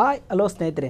Hi hello ಸ್ನೇಹಿತರೆ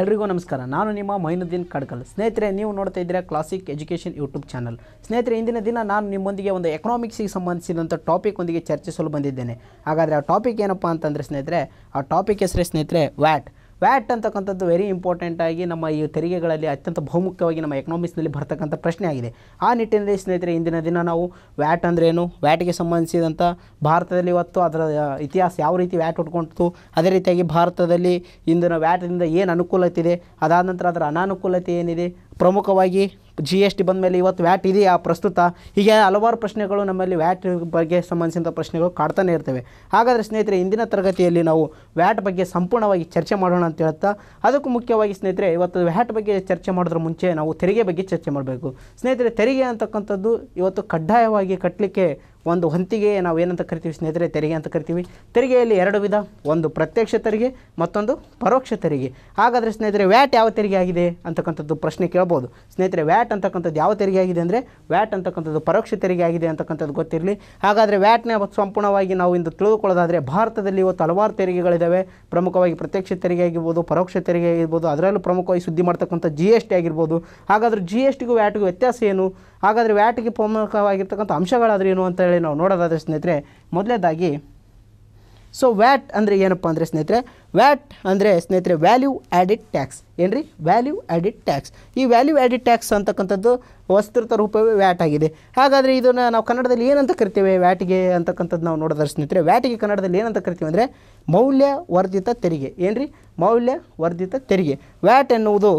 ಎಲ್ರಿಗೂ ನಮಸ್ಕಾರ ನಾನು ನಿಮ್ಮ ಮೈನುದ್ದೀನ್ ಕಡ್ಕಲ್ ಸ್ನೇಹಿತರೆ ನೀವು ನೋಡ್ತಾ ಇದ್ದೀರಾ ಕ್ಲಾಸಿಕ್ ಎಜುಕೇಷನ್ ಯೂಟ್ಯೂಬ್ ಚಾನಲ್ ಸ್ನೇಹಿತರೆ ಇಂದಿನ ದಿನ ನಾನು ನಿಮ್ಮೊಂದಿಗೆ ಒಂದು ಎಕನಾಮಿಕ್ಸಿಗೆ ಸಂಬಂಧಿಸಿದಂಥ ಟಾಪಿಕ್ ಒಂದಿಗೆ ಚರ್ಚಿಸಲು ಬಂದಿದ್ದೇನೆ ಹಾಗಾದರೆ ಆ ಟಾಪಿಕ್ ಏನಪ್ಪ ಅಂತಂದರೆ ಸ್ನೇಹಿತರೆ ಆ ಟಾಪಿಕ್ ಹೆಸರೇ ಸ್ನೇಹಿತರೆ ವ್ಯಾಟ್ ವ್ಯಾಟ್ ಅಂತಕ್ಕಂಥದ್ದು ವೆರಿ ಇಂಪಾರ್ಟೆಂಟ್ ಆಗಿ ನಮ್ಮ ಈ ತೆರಿಗೆಗಳಲ್ಲಿ ಅತ್ಯಂತ ಬಹುಮುಖ್ಯವಾಗಿ ನಮ್ಮ ಎಕನಾಮಿಕ್ಸ್ನಲ್ಲಿ ಬರ್ತಕ್ಕಂಥ ಪ್ರಶ್ನೆ ಆಗಿದೆ ಆ ನಿಟ್ಟಿನಲ್ಲಿ ಸ್ನೇಹಿತರೆ ಇಂದಿನ ದಿನ ನಾವು ವ್ಯಾಟ್ ಅಂದ್ರೇನು ವ್ಯಾಟ್ಗೆ ಸಂಬಂಧಿಸಿದಂಥ ಭಾರತದಲ್ಲಿ ಇವತ್ತು ಅದರ ಇತಿಹಾಸ ಯಾವ ರೀತಿ ವ್ಯಾಟ್ ಉಟ್ಕೊಂಡಿತು ಅದೇ ರೀತಿಯಾಗಿ ಭಾರತದಲ್ಲಿ ಇಂದಿನ ವ್ಯಾಟ್ನಿಂದ ಏನು ಅನುಕೂಲತೆ ಇದೆ ಅದಾದ ನಂತರ ಅದರ ಅನಾನುಕೂಲತೆ ಏನಿದೆ ಪ್ರಮುಖವಾಗಿ ಜಿ ಎಸ್ ಟಿ ಬಂದ ಮೇಲೆ ಇವತ್ತು ವ್ಯಾಟ್ ಇದೆಯಾ ಪ್ರಸ್ತುತ ಹೀಗೆ ಹಲವಾರು ಪ್ರಶ್ನೆಗಳು ನಮ್ಮಲ್ಲಿ ವ್ಯಾಟ್ ಬಗ್ಗೆ ಸಂಬಂಧಿಸಿದ ಪ್ರಶ್ನೆಗಳು ಕಾಡ್ತಾನೆ ಇರ್ತವೆ ಹಾಗಾದರೆ ಸ್ನೇಹಿತರೆ ಇಂದಿನ ತರಗತಿಯಲ್ಲಿ ನಾವು ವ್ಯಾಟ್ ಬಗ್ಗೆ ಸಂಪೂರ್ಣವಾಗಿ ಚರ್ಚೆ ಮಾಡೋಣ ಅಂತ ಹೇಳ್ತಾ ಅದಕ್ಕೂ ಮುಖ್ಯವಾಗಿ ಸ್ನೇಹಿತರೆ ಇವತ್ತು ವ್ಯಾಟ್ ಬಗ್ಗೆ ಚರ್ಚೆ ಮಾಡಿದ್ರ ಮುಂಚೆ ನಾವು ತೆರಿಗೆ ಬಗ್ಗೆ ಚರ್ಚೆ ಮಾಡಬೇಕು ಸ್ನೇಹಿತರೆ ತೆರಿಗೆ ಅಂತಕ್ಕಂಥದ್ದು ಇವತ್ತು ಕಡ್ಡಾಯವಾಗಿ ಕಟ್ಟಲಿಕ್ಕೆ ಒಂದು ಹೊಂತಿಗೆ ನಾವು ಏನಂತ ಕರಿತೀವಿ ಸ್ನೇಹಿತರೆ ತೆರಿಗೆ ಅಂತ ಕರಿತೀವಿ ತೆರಿಗೆಯಲ್ಲಿ ಎರಡು ವಿಧ ಒಂದು ಪ್ರತ್ಯಕ್ಷ ತೆರಿಗೆ ಮತ್ತೊಂದು ಪರೋಕ್ಷ ತೆರಿಗೆ ಹಾಗಾದರೆ ಸ್ನೇಹಿತರೆ ವ್ಯಾಟ್ ಯಾವ ತೆರಿಗೆ ಆಗಿದೆ ಅಂತಕ್ಕಂಥದ್ದು ಪ್ರಶ್ನೆ ಕೇಳ್ಬೋದು ಸ್ನೇಹಿತರೆ ವ್ಯಾಟ್ ಅಂತಕ್ಕಂಥದ್ದು ಯಾವ ತೆರಿಗೆ ಆಗಿದೆ ಅಂದರೆ ವ್ಯಾಟ್ ಅಂತಕ್ಕಂಥದ್ದು ಪರೋಕ್ಷ ತೆರಿಗೆ ಆಗಿದೆ ಅಂತಕ್ಕಂಥದ್ದು ಗೊತ್ತಿರಲಿ ಹಾಗಾದರೆ ವ್ಯಾಟ್ನ ಸಂಪೂರ್ಣವಾಗಿ ನಾವು ಇಂದು ತಿಳಿದುಕೊಳ್ಳೋದಾದರೆ ಭಾರತದಲ್ಲಿ ಇವತ್ತು ಹಲವಾರು ತೆರಿಗೆಗಳಿದ್ದಾವೆ ಪ್ರಮುಖವಾಗಿ ಪ್ರತ್ಯಕ್ಷ ತೆರಿಗೆ ಆಗಿರ್ಬೋದು ಪರೋಕ್ಷ ತೆರಿಗೆ ಆಗಿರ್ಬೋದು ಅದರಲ್ಲೂ ಪ್ರಮುಖವಾಗಿ ಸುದ್ದಿ ಮಾಡ್ತಕ್ಕಂಥ ಜಿ ಎಸ್ ಟಿ ಆಗಿರ್ಬೋದು ಹಾಗಾದರೆ ಜಿ ಎಸ್ ಟಿಗೂ ವ್ಯಾಟ್ಗೂ ವ್ಯತ್ಯಾಸ ಏನು ಹಾಗಾದರೆ ವ್ಯಾಟ್ಗೆ ಪ್ರಮುಖವಾಗಿರ್ತಕ್ಕಂಥ ಅಂಶಗಳಾದ್ರೆ ಏನು ಅಂತೇಳಿ ನಾವು ನೋಡೋದಾದರೆ ಸ್ನೇಹಿತರೆ ಮೊದಲೇದಾಗಿ ಸೊ ವ್ಯಾಟ್ ಅಂದರೆ ಏನಪ್ಪ ಅಂದರೆ ಸ್ನೇಹಿತರೆ ವ್ಯಾಟ್ ಅಂದರೆ ಸ್ನೇಹಿತರೆ ವ್ಯಾಲ್ಯೂ ಆ್ಯಡಿಡ್ ಟ್ಯಾಕ್ಸ್ ಏನು ರೀ ವ್ಯಾಲ್ಯೂ ಆ್ಯಡಿಡ್ ಟ್ಯಾಕ್ಸ್ ಈ ವ್ಯಾಲ್ಯೂ ಆ್ಯಡಿಡ್ ಟ್ಯಾಕ್ಸ್ ಅಂತಕ್ಕಂಥದ್ದು ವಸ್ತೃತ ರೂಪವೇ ವ್ಯಾಟ್ ಆಗಿದೆ ಹಾಗಾದರೆ ಇದನ್ನು ನಾವು ಕನ್ನಡದಲ್ಲಿ ಏನಂತ ಕರಿತೇವೆ ವ್ಯಾಟಿಗೆ ಅಂತಕ್ಕಂಥದ್ದು ನಾವು ನೋಡೋದ್ರ ಸ್ನೇಹಿತರೆ ವ್ಯಾಟಿಗೆ ಕನ್ನಡದಲ್ಲಿ ಏನಂತ ಕರಿತೀವಿ ಅಂದರೆ ಮೌಲ್ಯ ವರ್ಧಿತ ತೆರಿಗೆ ಏನು ರೀ ಮೌಲ್ಯ ವರ್ಧಿತ ತೆರಿಗೆ ವ್ಯಾಟ್ ಎನ್ನುವುದು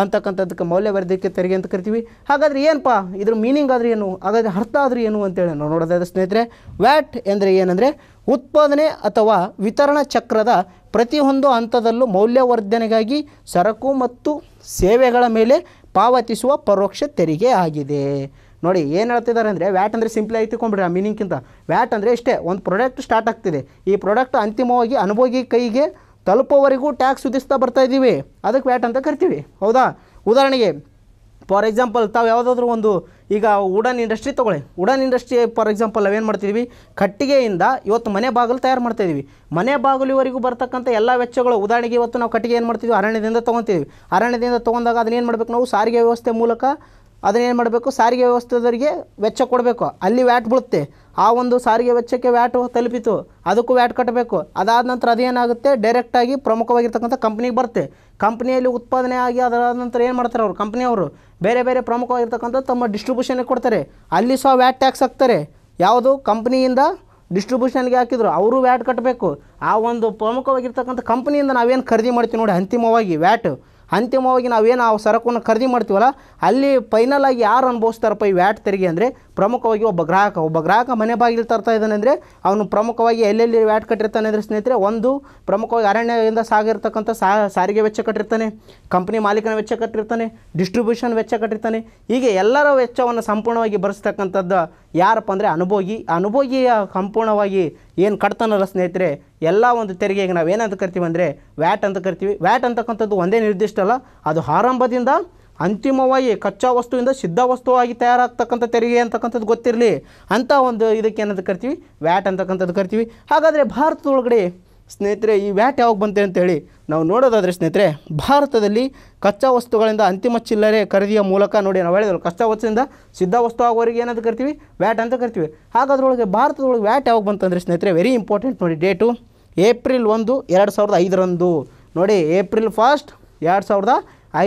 ಅಂತಕ್ಕಂಥದ್ದಕ್ಕೆ ಮೌಲ್ಯವರ್ಧಕ ತೆರಿಗೆ ಅಂತ ಕರಿತೀವಿ ಹಾಗಾದರೆ ಏನಪ್ಪ ಇದ್ರ ಮೀನಿಂಗ್ ಆದ್ರೆ ಏನು ಹಾಗಾದರೆ ಅರ್ಥ ಆದ್ರೆ ಏನು ಅಂತೇಳಿ ನಾವು ನೋಡೋದಾದ ಸ್ನೇಹಿತರೆ ವ್ಯಾಟ್ ಎಂದರೆ ಏನಂದರೆ ಉತ್ಪಾದನೆ ಅಥವಾ ವಿತರಣಾ ಚಕ್ರದ ಪ್ರತಿಯೊಂದು ಹಂತದಲ್ಲೂ ಮೌಲ್ಯವರ್ಧನೆಗಾಗಿ ಸರಕು ಮತ್ತು ಸೇವೆಗಳ ಮೇಲೆ ಪಾವತಿಸುವ ಪರೋಕ್ಷ ತೆರಿಗೆ ಆಗಿದೆ ನೋಡಿ ಏನು ಹೇಳ್ತಿದ್ದಾರೆ ಅಂದರೆ ವ್ಯಾಟ್ ಅಂದರೆ ಸಿಂಪ್ಲಿ ಆಗಿ ತಿಳ್ಕೊಂಬಿಡ್ರಿ ಆ ಮೀನಿಂಗ್ಗಿಂತ ವ್ಯಾಟ್ ಅಂದರೆ ಇಷ್ಟೇ ಒಂದು ಪ್ರಾಡಕ್ಟ್ ಸ್ಟಾರ್ಟ್ ಆಗ್ತಿದೆ ಈ ಪ್ರಾಡಕ್ಟ್ ಅಂತಿಮವಾಗಿ ಅನುಭೋಗಿ ಕೈಗೆ ತಲುಪೋವರೆಗೂ ಟ್ಯಾಕ್ಸ್ ವಿಧಿಸ್ತಾ ಬರ್ತಾ ಇದ್ದೀವಿ ಅದಕ್ಕೆ ವ್ಯಾಟ್ ಅಂತ ಕರಿತೀವಿ ಹೌದಾ ಉದಾಹರಣೆಗೆ ಫಾರ್ ಎಕ್ಸಾಂಪಲ್ ತಾವು ಯಾವುದಾದ್ರೂ ಒಂದು ಈಗ ವುಡನ್ ಇಂಡಸ್ಟ್ರಿ ತೊಗೊಳ್ಳಿ ವುಡನ್ ಇಂಡಸ್ಟ್ರಿ ಫಾರ್ ಎಕ್ಸಾಂಪಲ್ ನಾವೇನು ಮಾಡ್ತಿದ್ವಿ ಕಟ್ಟಿಗೆಯಿಂದ ಇವತ್ತು ಮನೆ ಬಾಗಿಲು ತಯಾರು ಮಾಡ್ತಾ ಇದ್ದೀವಿ ಮನೆ ಬಾಗಿಲುವರೆಗೂ ಬರ್ತಕ್ಕಂಥ ಎಲ್ಲ ವೆಚ್ಚಗಳು ಉದಾಹರಣೆಗೆ ಇವತ್ತು ನಾವು ಕಟ್ಟಿಗೆ ಏನು ಮಾಡ್ತೀವಿ ಅರಣ್ಯದಿಂದ ತೊಗೊತೀವಿ ಅರಣ್ಯದಿಂದ ತೊಗೊಂಡಾಗ ಅದನ್ನೇನು ಮಾಡಬೇಕು ನಾವು ಸಾರಿಗೆ ವ್ಯವಸ್ಥೆ ಮೂಲಕ ಅದನ್ನೇನು ಮಾಡಬೇಕು ಸಾರಿಗೆ ವ್ಯವಸ್ಥೆದವರಿಗೆ ವೆಚ್ಚ ಕೊಡಬೇಕು ಅಲ್ಲಿ ವ್ಯಾಟ್ ಬೀಳುತ್ತೆ ಆ ಒಂದು ಸಾರಿಗೆ ವೆಚ್ಚಕ್ಕೆ ವ್ಯಾಟ್ ತಲುಪಿತು ಅದಕ್ಕೂ ವ್ಯಾಟ್ ಕಟ್ಟಬೇಕು ಅದಾದ ನಂತರ ಅದೇನಾಗುತ್ತೆ ಡೈರೆಕ್ಟಾಗಿ ಪ್ರಮುಖವಾಗಿರ್ತಕ್ಕಂಥ ಕಂಪ್ನಿಗೆ ಬರುತ್ತೆ ಕಂಪ್ನಿಯಲ್ಲಿ ಉತ್ಪಾದನೆ ಆಗಿ ಅದಾದ ನಂತರ ಏನು ಮಾಡ್ತಾರೆ ಅವರು ಕಂಪ್ನಿಯವರು ಬೇರೆ ಬೇರೆ ಪ್ರಮುಖವಾಗಿರ್ತಕ್ಕಂಥ ತಮ್ಮ ಡಿಸ್ಟ್ರಿಬ್ಯೂಷನ್ಗೆ ಕೊಡ್ತಾರೆ ಅಲ್ಲಿ ಸಹ ವ್ಯಾಟ್ ಟ್ಯಾಕ್ಸ್ ಹಾಕ್ತಾರೆ ಯಾವುದು ಕಂಪ್ನಿಯಿಂದ ಡಿಸ್ಟ್ರಿಬ್ಯೂಷನ್ಗೆ ಹಾಕಿದ್ರು ಅವರು ವ್ಯಾಟ್ ಕಟ್ಟಬೇಕು ಆ ಒಂದು ಪ್ರಮುಖವಾಗಿರ್ತಕ್ಕಂಥ ಕಂಪ್ನಿಯಿಂದ ನಾವೇನು ಖರೀದಿ ಮಾಡ್ತೀವಿ ನೋಡಿ ಅಂತಿಮವಾಗಿ ವ್ಯಾಟ್ ಅಂತಿಮವಾಗಿ ನಾವೇನು ಆ ಸರಕನ್ನು ಖರೀದಿ ಮಾಡ್ತೀವಲ್ಲ ಅಲ್ಲಿ ಫೈನಲ್ ಆಗಿ ಯಾರು ಅನುಭವಿಸ್ತಾರಪ್ಪ ಈ ವ್ಯಾಟ್ ತೆರಿಗೆ ಅಂದರೆ ಪ್ರಮುಖವಾಗಿ ಒಬ್ಬ ಗ್ರಾಹಕ ಒಬ್ಬ ಗ್ರಾಹಕ ಮನೆ ಬಾಗಿಲು ತರ್ತಾ ಇದ್ದಾನೆ ಅಂದರೆ ಅವನು ಪ್ರಮುಖವಾಗಿ ಎಲ್ಲೆಲ್ಲಿ ವ್ಯಾಟ್ ಕಟ್ಟಿರ್ತಾನೆ ಅಂದರೆ ಸ್ನೇಹಿತರೆ ಒಂದು ಪ್ರಮುಖವಾಗಿ ಅರಣ್ಯದಿಂದ ಸಾಗಿರ್ತಕ್ಕಂಥ ಸಾರಿಗೆ ವೆಚ್ಚ ಕಟ್ಟಿರ್ತಾನೆ ಕಂಪ್ನಿ ಮಾಲೀಕನ ವೆಚ್ಚ ಕಟ್ಟಿರ್ತಾನೆ ಡಿಸ್ಟ್ರಿಬ್ಯೂಷನ್ ವೆಚ್ಚ ಕಟ್ಟಿರ್ತಾನೆ ಹೀಗೆ ಎಲ್ಲರ ವೆಚ್ಚವನ್ನು ಸಂಪೂರ್ಣವಾಗಿ ಭರಿಸ್ತಕ್ಕಂಥದ್ದು ಯಾರಪ್ಪ ಅಂದರೆ ಅನುಭೋಗಿ ಅನುಭೋಗಿಯ ಸಂಪೂರ್ಣವಾಗಿ ಏನು ಕಟ್ತಾನಲ್ಲ ಸ್ನೇಹಿತರೆ ಎಲ್ಲ ಒಂದು ತೆರಿಗೆಗೆ ನಾವು ಏನಂತ ಕರಿತೀವಿ ಅಂದರೆ ವ್ಯಾಟ್ ಅಂತ ಕರಿತೀವಿ ವ್ಯಾಟ್ ಅಂತಕ್ಕಂಥದ್ದು ಒಂದೇ ನಿರ್ದಿಷ್ಟ ಅಲ್ಲ ಅದು ಆರಂಭದಿಂದ ಅಂತಿಮವಾಗಿ ಕಚ್ಚಾ ವಸ್ತುವಿಂದ ಸಿದ್ಧ ವಸ್ತುವಾಗಿ ತಯಾರಾಗ್ತಕ್ಕಂಥ ತೆರಿಗೆ ಅಂತಕ್ಕಂಥದ್ದು ಗೊತ್ತಿರಲಿ ಅಂತ ಒಂದು ಇದಕ್ಕೆ ಏನಂತ ಕರಿತೀವಿ ವ್ಯಾಟ್ ಅಂತಕ್ಕಂಥದ್ದು ಕರಿತೀವಿ ಹಾಗಾದರೆ ಭಾರತದೊಳಗಡೆ ಸ್ನೇಹಿತರೆ ಈ ವ್ಯಾಟ್ ಯಾವಾಗ ಬಂತೆ ಅಂತೇಳಿ ನಾವು ನೋಡೋದಾದರೆ ಸ್ನೇಹಿತರೆ ಭಾರತದಲ್ಲಿ ಕಚ್ಚಾ ವಸ್ತುಗಳಿಂದ ಅಂತಿಮ ಚಿಲ್ಲರೆ ಖರೀದಿಯ ಮೂಲಕ ನೋಡಿ ನಾವು ಹೇಳಿದ್ರು ಕಚ್ಚಾ ವಸ್ತುವಿಂದ ಸಿದ್ಧ ವಸ್ತು ಆಗೋರಿಗೆ ಏನಂತ ಕರಿತೀವಿ ವ್ಯಾಟ್ ಅಂತ ಕರಿತೀವಿ ಹಾಗಾದ್ರೊಳಗೆ ಭಾರತದೊಳಗೆ ವ್ಯಾಟ್ ಯಾವಾಗ ಬಂತಂದರೆ ಸ್ನೇಹಿತರೆ ವೆರಿ ಇಂಪಾರ್ಟೆಂಟ್ ನೋಡಿ ಡೇಟು ಏಪ್ರಿಲ್ ಒಂದು ಎರಡು ಸಾವಿರದ ಐದರಂದು ನೋಡಿ ಏಪ್ರಿಲ್ ಫಸ್ಟ್ ಎರಡು ಸಾವಿರದ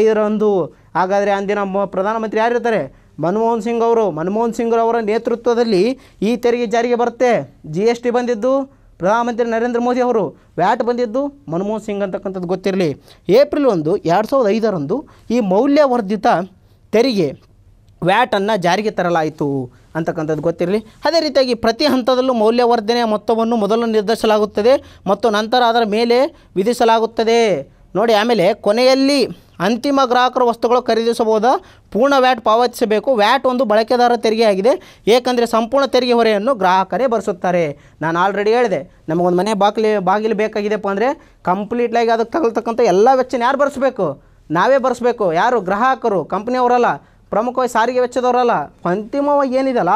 ಐದರಂದು ಹಾಗಾದರೆ ಅಂದಿನ ಮ ಪ್ರಧಾನಮಂತ್ರಿ ಯಾರಿರ್ತಾರೆ ಮನಮೋಹನ್ ಸಿಂಗ್ ಅವರು ಮನಮೋಹನ್ ಸಿಂಗ್ರವರ ನೇತೃತ್ವದಲ್ಲಿ ಈ ತೆರಿಗೆ ಜಾರಿಗೆ ಬರುತ್ತೆ ಜಿ ಎಸ್ ಟಿ ಬಂದಿದ್ದು ಪ್ರಧಾನಮಂತ್ರಿ ನರೇಂದ್ರ ಮೋದಿ ಅವರು ವ್ಯಾಟ್ ಬಂದಿದ್ದು ಮನಮೋಹನ್ ಸಿಂಗ್ ಅಂತಕ್ಕಂಥದ್ದು ಗೊತ್ತಿರಲಿ ಏಪ್ರಿಲ್ ಒಂದು ಎರಡು ಸಾವಿರದ ಐದರಂದು ಈ ಮೌಲ್ಯವರ್ಧಿತ ತೆರಿಗೆ ವ್ಯಾಟನ್ನು ಜಾರಿಗೆ ತರಲಾಯಿತು ಅಂತಕ್ಕಂಥದ್ದು ಗೊತ್ತಿರಲಿ ಅದೇ ರೀತಿಯಾಗಿ ಪ್ರತಿ ಹಂತದಲ್ಲೂ ಮೌಲ್ಯವರ್ಧನೆಯ ಮೊತ್ತವನ್ನು ಮೊದಲು ನಿರ್ಧರಿಸಲಾಗುತ್ತದೆ ಮತ್ತು ನಂತರ ಅದರ ಮೇಲೆ ವಿಧಿಸಲಾಗುತ್ತದೆ ನೋಡಿ ಆಮೇಲೆ ಕೊನೆಯಲ್ಲಿ ಅಂತಿಮ ಗ್ರಾಹಕರ ವಸ್ತುಗಳು ಖರೀದಿಸಬಹುದಾ ಪೂರ್ಣ ವ್ಯಾಟ್ ಪಾವತಿಸಬೇಕು ವ್ಯಾಟ್ ಒಂದು ಬಳಕೆದಾರ ತೆರಿಗೆ ಆಗಿದೆ ಏಕೆಂದರೆ ಸಂಪೂರ್ಣ ತೆರಿಗೆ ಹೊರೆಯನ್ನು ಗ್ರಾಹಕರೇ ಬರೆಸುತ್ತಾರೆ ನಾನು ಆಲ್ರೆಡಿ ಹೇಳಿದೆ ನಮಗೊಂದು ಮನೆ ಬಾಗಿಲು ಬಾಗಿಲು ಬೇಕಾಗಿದೆಪ್ಪ ಅಂದರೆ ಕಂಪ್ಲೀಟ್ಲಾಗಿ ಅದಕ್ಕೆ ತಗೊಳ್ತಕ್ಕಂಥ ಎಲ್ಲ ವೆಚ್ಚನ ಯಾರು ಬರೆಸ್ಬೇಕು ನಾವೇ ಬರೆಸಬೇಕು ಯಾರು ಗ್ರಾಹಕರು ಕಂಪ್ನಿಯವರಲ್ಲ ಪ್ರಮುಖವಾಗಿ ಸಾರಿಗೆ ವೆಚ್ಚದವರಲ್ಲ ಅಂತಿಮವಾಗಿ ಏನಿದೆಯಲ್ಲ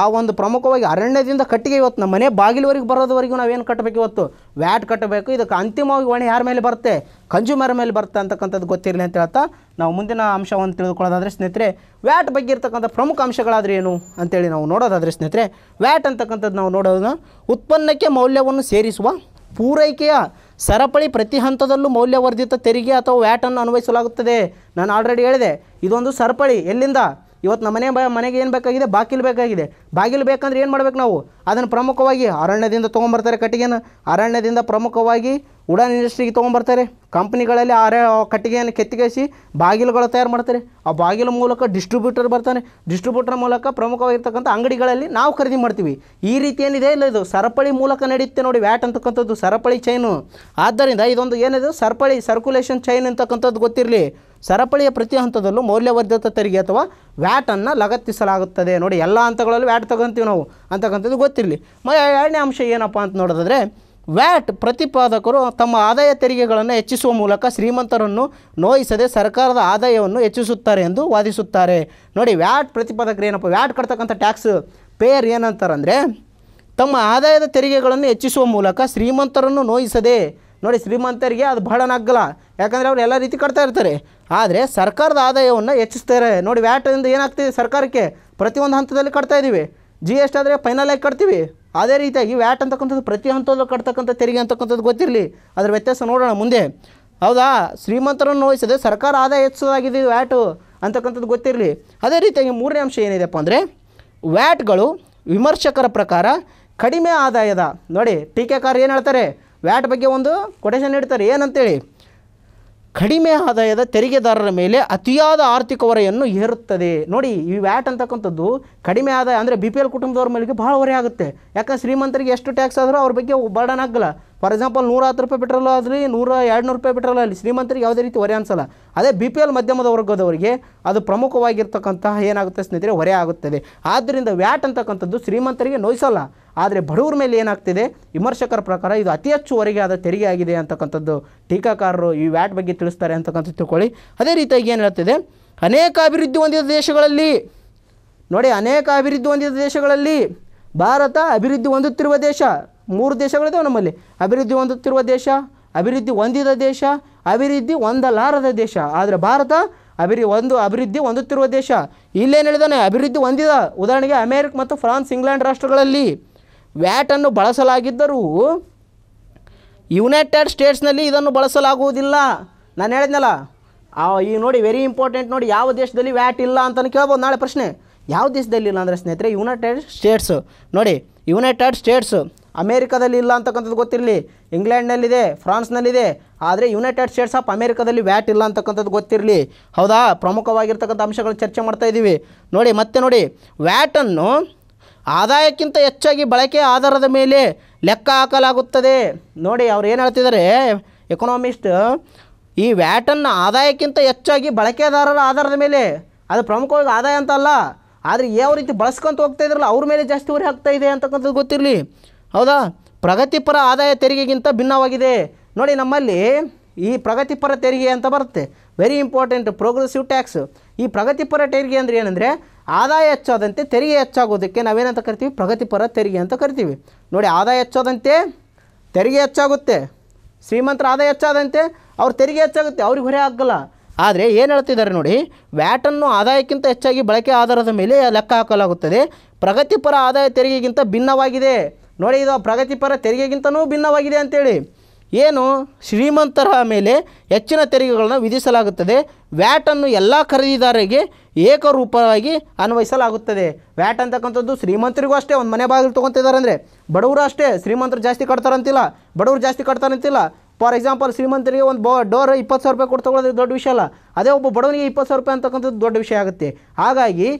ಆ ಒಂದು ಪ್ರಮುಖವಾಗಿ ಅರಣ್ಯದಿಂದ ಕಟ್ಟಿಗೆ ಇವತ್ತು ನಮ್ಮ ಮನೆ ಬಾಗಿಲುವರೆಗೆ ಬರೋದವರೆಗೂ ನಾವೇನು ಕಟ್ಟಬೇಕು ಇವತ್ತು ವ್ಯಾಟ್ ಕಟ್ಟಬೇಕು ಇದಕ್ಕೆ ಅಂತಿಮವಾಗಿ ಹೊಣೆ ಯಾರ ಮೇಲೆ ಬರುತ್ತೆ ಕನ್ಸ್ಯೂಮರ್ ಮೇಲೆ ಬರುತ್ತೆ ಅಂತಕ್ಕಂಥದ್ದು ಗೊತ್ತಿರಲಿ ಅಂತ ಹೇಳ್ತಾ ನಾವು ಮುಂದಿನ ಅಂಶವನ್ನು ತಿಳಿದುಕೊಳ್ಳೋದಾದರೆ ಸ್ನೇಹಿತರೆ ವ್ಯಾಟ್ ಬಗ್ಗೆ ಇರ್ತಕ್ಕಂಥ ಪ್ರಮುಖ ಅಂಶಗಳಾದರೆ ಏನು ಅಂತೇಳಿ ನಾವು ನೋಡೋದಾದರೆ ಸ್ನೇಹಿತರೆ ವ್ಯಾಟ್ ಅಂತಕ್ಕಂಥದ್ದು ನಾವು ನೋಡೋದನ್ನ ಉತ್ಪನ್ನಕ್ಕೆ ಮೌಲ್ಯವನ್ನು ಸೇರಿಸುವ ಪೂರೈಕೆಯ ಸರಪಳಿ ಪ್ರತಿ ಹಂತದಲ್ಲೂ ಮೌಲ್ಯವರ್ಧಿತ ತೆರಿಗೆ ಅಥವಾ ವ್ಯಾಟನ್ನು ಅನ್ವಯಿಸಲಾಗುತ್ತದೆ ನಾನು ಆಲ್ರೆಡಿ ಹೇಳಿದೆ ಇದೊಂದು ಸರಪಳಿ ಎಲ್ಲಿಂದ ಇವತ್ತು ನಮ್ಮನೆ ಬ ಮನೆಗೆ ಏನು ಬೇಕಾಗಿದೆ ಬಾಗಿಲು ಬೇಕಾಗಿದೆ ಬಾಗಿಲು ಬೇಕಂದ್ರೆ ಏನು ಮಾಡ್ಬೇಕು ನಾವು ಅದನ್ನು ಪ್ರಮುಖವಾಗಿ ಅರಣ್ಯದಿಂದ ತೊಗೊಂಬರ್ತಾರೆ ಕಟ್ಟಿಗೆನ ಅರಣ್ಯದಿಂದ ಪ್ರಮುಖವಾಗಿ ಉಡಾನ್ ಇಂಡಸ್ಟ್ರಿಗೆ ತೊಗೊಂಬರ್ತಾರೆ ಕಂಪ್ನಿಗಳಲ್ಲಿ ಆರೆ ಕಟ್ಟಿಗೆಯನ್ನು ಕೆತ್ತಿಗೆಸಿ ಬಾಗಿಲುಗಳು ತಯಾರು ಮಾಡ್ತಾರೆ ಆ ಬಾಗಿಲು ಮೂಲಕ ಡಿಸ್ಟ್ರಿಬ್ಯೂಟರ್ ಬರ್ತಾನೆ ಡಿಸ್ಟ್ರಿಬ್ಯೂಟರ್ ಮೂಲಕ ಪ್ರಮುಖವಾಗಿರ್ತಕ್ಕಂಥ ಅಂಗಡಿಗಳಲ್ಲಿ ನಾವು ಖರೀದಿ ಮಾಡ್ತೀವಿ ಈ ರೀತಿ ಏನಿದೆ ಇಲ್ಲ ಇದು ಸರಪಳಿ ಮೂಲಕ ನಡೆಯುತ್ತೆ ನೋಡಿ ವ್ಯಾಟ್ ಅಂತಕ್ಕಂಥದ್ದು ಸರಪಳಿ ಚೈನು ಆದ್ದರಿಂದ ಇದೊಂದು ಏನಿದೆ ಸರಪಳಿ ಸರ್ಕ್ಯುಲೇಷನ್ ಚೈನ್ ಅಂತಕ್ಕಂಥದ್ದು ಗೊತ್ತಿರಲಿ ಸರಪಳಿಯ ಪ್ರತಿ ಹಂತದಲ್ಲೂ ಮೌಲ್ಯವರ್ಧಿತ ತೆರಿಗೆ ಅಥವಾ ವ್ಯಾಟನ್ನು ಲಗತ್ತಿಸಲಾಗುತ್ತದೆ ನೋಡಿ ಎಲ್ಲ ಹಂತಗಳಲ್ಲೂ ವ್ಯಾಟ್ ತಗೊಂತೀವಿ ನಾವು ಅಂತಕ್ಕಂಥದ್ದು ಗೊತ್ತಿರಲಿ ಮ ಎರಡನೇ ಅಂಶ ಏನಪ್ಪ ಅಂತ ನೋಡೋದಾದರೆ ವ್ಯಾಟ್ ಪ್ರತಿಪಾದಕರು ತಮ್ಮ ಆದಾಯ ತೆರಿಗೆಗಳನ್ನು ಹೆಚ್ಚಿಸುವ ಮೂಲಕ ಶ್ರೀಮಂತರನ್ನು ನೋಯಿಸದೆ ಸರ್ಕಾರದ ಆದಾಯವನ್ನು ಹೆಚ್ಚಿಸುತ್ತಾರೆ ಎಂದು ವಾದಿಸುತ್ತಾರೆ ನೋಡಿ ವ್ಯಾಟ್ ಪ್ರತಿಪಾದಕರು ಏನಪ್ಪ ವ್ಯಾಟ್ ಕಟ್ತಕ್ಕಂಥ ಟ್ಯಾಕ್ಸ್ ಪೇಯರ್ ಏನಂತಾರಂದರೆ ತಮ್ಮ ಆದಾಯದ ತೆರಿಗೆಗಳನ್ನು ಹೆಚ್ಚಿಸುವ ಮೂಲಕ ಶ್ರೀಮಂತರನ್ನು ನೋಯಿಸದೆ ನೋಡಿ ಶ್ರೀಮಂತರಿಗೆ ಅದು ಬಹಳ ನಗ್ಗಲ್ಲ ಯಾಕಂದರೆ ಅವರು ಎಲ್ಲ ರೀತಿ ಕಟ್ತಾ ಇರ್ತಾರೆ ಆದರೆ ಸರ್ಕಾರದ ಆದಾಯವನ್ನು ಹೆಚ್ಚಿಸ್ತಾರೆ ನೋಡಿ ವ್ಯಾಟಿಂದ ಏನಾಗ್ತಿದೆ ಸರ್ಕಾರಕ್ಕೆ ಪ್ರತಿಯೊಂದು ಹಂತದಲ್ಲಿ ಕಟ್ತಾ ಇದ್ದೀವಿ ಜಿ ಎಸ್ ಟಿ ಆದರೆ ಫೈನಲ್ ಆಗಿ ಕಟ್ತೀವಿ ಅದೇ ರೀತಿಯಾಗಿ ವ್ಯಾಟ್ ಅಂತಕ್ಕಂಥದ್ದು ಪ್ರತಿ ಹಂತದಲ್ಲೂ ಕಟ್ತಕ್ಕಂಥ ತೆರಿಗೆ ಅಂತಕ್ಕಂಥದ್ದು ಗೊತ್ತಿರಲಿ ಅದರ ವ್ಯತ್ಯಾಸ ನೋಡೋಣ ಮುಂದೆ ಹೌದಾ ಶ್ರೀಮಂತರನ್ನು ನೋಯಿಸದೆ ಸರ್ಕಾರ ಆದಾಯ ಹೆಚ್ಚಿಸೋದಾಗಿದೆ ವ್ಯಾಟು ಅಂತಕ್ಕಂಥದ್ದು ಗೊತ್ತಿರಲಿ ಅದೇ ರೀತಿಯಾಗಿ ಮೂರನೇ ಅಂಶ ಏನಿದೆಪ್ಪ ಅಂದರೆ ವ್ಯಾಟ್ಗಳು ವಿಮರ್ಶಕರ ಪ್ರಕಾರ ಕಡಿಮೆ ಆದಾಯದ ನೋಡಿ ಟೀಕೆಕಾರ ಏನು ಹೇಳ್ತಾರೆ ವ್ಯಾಟ್ ಬಗ್ಗೆ ಒಂದು ಕೊಟೇಶನ್ ನೀಡ್ತಾರೆ ಏನಂತೇಳಿ ಕಡಿಮೆ ಆದಾಯದ ತೆರಿಗೆದಾರರ ಮೇಲೆ ಅತಿಯಾದ ಆರ್ಥಿಕ ಹೊರೆಯನ್ನು ಹೇರುತ್ತದೆ ನೋಡಿ ಈ ವ್ಯಾಟ್ ಅಂತಕ್ಕಂಥದ್ದು ಕಡಿಮೆ ಆದಾಯ ಅಂದರೆ ಬಿ ಪಿ ಎಲ್ ಕುಟುಂಬದವ್ರ ಮೇಲೆ ಭಾಳ ಹೊರೆ ಆಗುತ್ತೆ ಯಾಕಂದ್ರೆ ಶ್ರೀಮಂತರಿಗೆ ಎಷ್ಟು ಟ್ಯಾಕ್ಸ್ ಆದರೂ ಅವ್ರ ಬಗ್ಗೆ ಬರ್ಡನ್ ಆಗಲ್ಲ ಫಾರ್ ಎಕ್ಸಾಂಪಲ್ ನೂರ ಹತ್ತು ರೂಪಾಯಿ ಪೆಟ್ರೋಲ್ ಆಗಲಿ ನೂರ ಎರಡು ನೂರು ರೂಪಾಯಿ ಪೆಟ್ರೋಲ್ ಆಗಲಿ ಶ್ರೀಮಂತರಿಗೆ ಯಾವುದೇ ರೀತಿ ಹೊರೆ ಅನಿಸಲ್ಲ ಅದೇ ಬಿ ಪಿ ಎಲ್ ಮಧ್ಯಮದ ವರ್ಗದವರಿಗೆ ಅದು ಪ್ರಮುಖವಾಗಿರ್ತಕ್ಕಂತಹ ಏನಾಗುತ್ತೆ ಸ್ನೇಹಿತರೆ ಹೊರೆ ಆಗುತ್ತದೆ ಆದ್ದರಿಂದ ವ್ಯಾಟ್ ಅಂತಕ್ಕಂಥದ್ದು ಶ್ರೀಮಂತರಿಗೆ ನೋಯಿಸಲ್ಲ ಆದರೆ ಬಡವರ ಮೇಲೆ ಏನಾಗ್ತಿದೆ ವಿಮರ್ಶಕರ ಪ್ರಕಾರ ಇದು ಅತಿ ಹೆಚ್ಚು ಹೊರಗೆ ಆದ ತೆರಿಗೆ ಆಗಿದೆ ಅಂತಕ್ಕಂಥದ್ದು ಟೀಕಾಕಾರರು ಈ ವ್ಯಾಟ್ ಬಗ್ಗೆ ತಿಳಿಸ್ತಾರೆ ಅಂತಕ್ಕಂಥದ್ದು ತಿಳ್ಕೊಳ್ಳಿ ಅದೇ ರೀತಿಯಾಗಿ ಏನು ಹೇಳ್ತಿದೆ ಅನೇಕ ಅಭಿವೃದ್ಧಿ ಹೊಂದಿದ ದೇಶಗಳಲ್ಲಿ ನೋಡಿ ಅನೇಕ ಅಭಿವೃದ್ಧಿ ಹೊಂದಿದ ದೇಶಗಳಲ್ಲಿ ಭಾರತ ಅಭಿವೃದ್ಧಿ ಹೊಂದುತ್ತಿರುವ ದೇಶ ಮೂರು ದೇಶಗಳಿದ್ದಾವೆ ನಮ್ಮಲ್ಲಿ ಅಭಿವೃದ್ಧಿ ಹೊಂದುತ್ತಿರುವ ದೇಶ ಅಭಿವೃದ್ಧಿ ಹೊಂದಿದ ದೇಶ ಅಭಿವೃದ್ಧಿ ಹೊಂದಲಾರದ ದೇಶ ಆದರೆ ಭಾರತ ಅಭಿವೃದ್ಧಿ ಒಂದು ಅಭಿವೃದ್ಧಿ ಹೊಂದುತ್ತಿರುವ ದೇಶ ಇಲ್ಲೇನು ಹೇಳಿದಾನೆ ಅಭಿವೃದ್ಧಿ ಹೊಂದಿದ ಉದಾಹರಣೆಗೆ ಅಮೇರಿಕ ಮತ್ತು ಫ್ರಾನ್ಸ್ ಇಂಗ್ಲೆಂಡ್ ರಾಷ್ಟ್ರಗಳಲ್ಲಿ ವ್ಯಾಟನ್ನು ಬಳಸಲಾಗಿದ್ದರೂ ಯುನೈಟೆಡ್ ಸ್ಟೇಟ್ಸ್ನಲ್ಲಿ ಇದನ್ನು ಬಳಸಲಾಗುವುದಿಲ್ಲ ನಾನು ಹೇಳಿದ್ನಲ್ಲ ಈಗ ನೋಡಿ ವೆರಿ ಇಂಪಾರ್ಟೆಂಟ್ ನೋಡಿ ಯಾವ ದೇಶದಲ್ಲಿ ವ್ಯಾಟ್ ಇಲ್ಲ ಅಂತಲೂ ಕೇಳ್ಬೋದು ನಾಳೆ ಪ್ರಶ್ನೆ ಯಾವ ದೇಶದಲ್ಲಿ ಇಲ್ಲ ಅಂದರೆ ಸ್ನೇಹಿತರೆ ಯುನೈಟೆಡ್ ಸ್ಟೇಟ್ಸು ನೋಡಿ ಯುನೈಟೆಡ್ ಸ್ಟೇಟ್ಸು ಅಮೇರಿಕಾದಲ್ಲಿ ಇಲ್ಲ ಅಂತಕ್ಕಂಥದ್ದು ಗೊತ್ತಿರಲಿ ಇಂಗ್ಲೆಂಡ್ನಲ್ಲಿದೆ ಫ್ರಾನ್ಸ್ನಲ್ಲಿದೆ ಆದರೆ ಯುನೈಟೆಡ್ ಸ್ಟೇಟ್ಸ್ ಆಫ್ ಅಮೇರಿಕಾದಲ್ಲಿ ವ್ಯಾಟ್ ಇಲ್ಲ ಅಂತಕ್ಕಂಥದ್ದು ಗೊತ್ತಿರಲಿ ಹೌದಾ ಪ್ರಮುಖವಾಗಿರ್ತಕ್ಕಂಥ ಅಂಶಗಳನ್ನು ಚರ್ಚೆ ಮಾಡ್ತಾ ಇದ್ದೀವಿ ನೋಡಿ ಮತ್ತೆ ನೋಡಿ ವ್ಯಾಟನ್ನು ಆದಾಯಕ್ಕಿಂತ ಹೆಚ್ಚಾಗಿ ಬಳಕೆ ಆಧಾರದ ಮೇಲೆ ಲೆಕ್ಕ ಹಾಕಲಾಗುತ್ತದೆ ನೋಡಿ ಅವ್ರು ಏನು ಹೇಳ್ತಿದ್ದಾರೆ ಎಕನಾಮಿಸ್ಟ್ ಈ ವ್ಯಾಟನ್ನು ಆದಾಯಕ್ಕಿಂತ ಹೆಚ್ಚಾಗಿ ಬಳಕೆದಾರರ ಆಧಾರದ ಮೇಲೆ ಅದು ಪ್ರಮುಖವಾಗಿ ಆದಾಯ ಅಂತಲ್ಲ ಆದರೆ ಯಾವ ರೀತಿ ಬಳಸ್ಕೊಂತ ಹೋಗ್ತಾ ಇದ್ರಲ್ಲ ಅವ್ರ ಮೇಲೆ ಜಾಸ್ತಿ ಹೊರೆ ಆಗ್ತಾ ಇದೆ ಅಂತಕ್ಕಂಥದ್ದು ಗೊತ್ತಿರಲಿ ಹೌದಾ ಪ್ರಗತಿಪರ ಆದಾಯ ತೆರಿಗೆಗಿಂತ ಭಿನ್ನವಾಗಿದೆ ನೋಡಿ ನಮ್ಮಲ್ಲಿ ಈ ಪ್ರಗತಿಪರ ತೆರಿಗೆ ಅಂತ ಬರುತ್ತೆ ವೆರಿ ಇಂಪಾರ್ಟೆಂಟ್ ಪ್ರೋಗ್ರೆಸಿವ್ ಟ್ಯಾಕ್ಸ್ ಈ ಪ್ರಗತಿಪರ ತೆರಿಗೆ ಅಂದರೆ ಏನಂದರೆ ಆದಾಯ ಹೆಚ್ಚಾದಂತೆ ತೆರಿಗೆ ಹೆಚ್ಚಾಗೋದಕ್ಕೆ ನಾವೇನಂತ ಕರಿತೀವಿ ಪ್ರಗತಿಪರ ತೆರಿಗೆ ಅಂತ ಕರಿತೀವಿ ನೋಡಿ ಆದಾಯ ಹೆಚ್ಚಾದಂತೆ ತೆರಿಗೆ ಹೆಚ್ಚಾಗುತ್ತೆ ಶ್ರೀಮಂತರ ಆದಾಯ ಹೆಚ್ಚಾದಂತೆ ಅವ್ರ ತೆರಿಗೆ ಹೆಚ್ಚಾಗುತ್ತೆ ಅವ್ರಿಗೆ ಹೊರೆ ಆಗಲ್ಲ ಆದರೆ ಏನು ಹೇಳ್ತಿದ್ದಾರೆ ನೋಡಿ ವ್ಯಾಟನ್ನು ಆದಾಯಕ್ಕಿಂತ ಹೆಚ್ಚಾಗಿ ಬಳಕೆ ಆಧಾರದ ಮೇಲೆ ಲೆಕ್ಕ ಹಾಕಲಾಗುತ್ತದೆ ಪ್ರಗತಿಪರ ಆದಾಯ ತೆರಿಗೆಗಿಂತ ಭಿನ್ನವಾಗಿದೆ ನೋಡಿ ಇದು ಪ್ರಗತಿಪರ ತೆರಿಗೆಗಿಂತನೂ ಭಿನ್ನವಾಗಿದೆ ಅಂತೇಳಿ ಏನು ಶ್ರೀಮಂತರ ಮೇಲೆ ಹೆಚ್ಚಿನ ತೆರಿಗೆಗಳನ್ನು ವಿಧಿಸಲಾಗುತ್ತದೆ ವ್ಯಾಟನ್ನು ಎಲ್ಲ ಖರೀದಿದಾರರಿಗೆ ಏಕರೂಪವಾಗಿ ಅನ್ವಯಿಸಲಾಗುತ್ತದೆ ವ್ಯಾಟ್ ಅಂತಕ್ಕಂಥದ್ದು ಶ್ರೀಮಂತರಿಗೂ ಅಷ್ಟೇ ಒಂದು ಮನೆ ಬಾಗಿಲು ತೊಗೊತಿದ್ದಾರೆ ಅಂದರೆ ಬಡವರು ಅಷ್ಟೇ ಶ್ರೀಮಂತರು ಜಾಸ್ತಿ ಕಟ್ತಾರಂತಿಲ್ಲ ಬಡವರು ಜಾಸ್ತಿ ಕಟ್ತಾರಂತಿಲ್ಲ ಫಾರ್ ಎಕ್ಸಾಂಪಲ್ ಶ್ರೀಮಂತರಿಗೆ ಒಂದು ಬೋ ಡೋರ್ ಇಪ್ಪತ್ತು ಸಾವಿರ ರೂಪಾಯಿ ಕೊಟ್ಟು ದೊಡ್ಡ ವಿಷಯ ಅಲ್ಲ ಅದೇ ಒಬ್ಬ ಬಡವನಿಗೆ ಇಪ್ಪತ್ತು ಸಾವಿರ ರೂಪಾಯಿ ಅಂತಕ್ಕಂಥದ್ದು ದೊಡ್ಡ ವಿಷಯ ಆಗುತ್ತೆ ಹಾಗಾಗಿ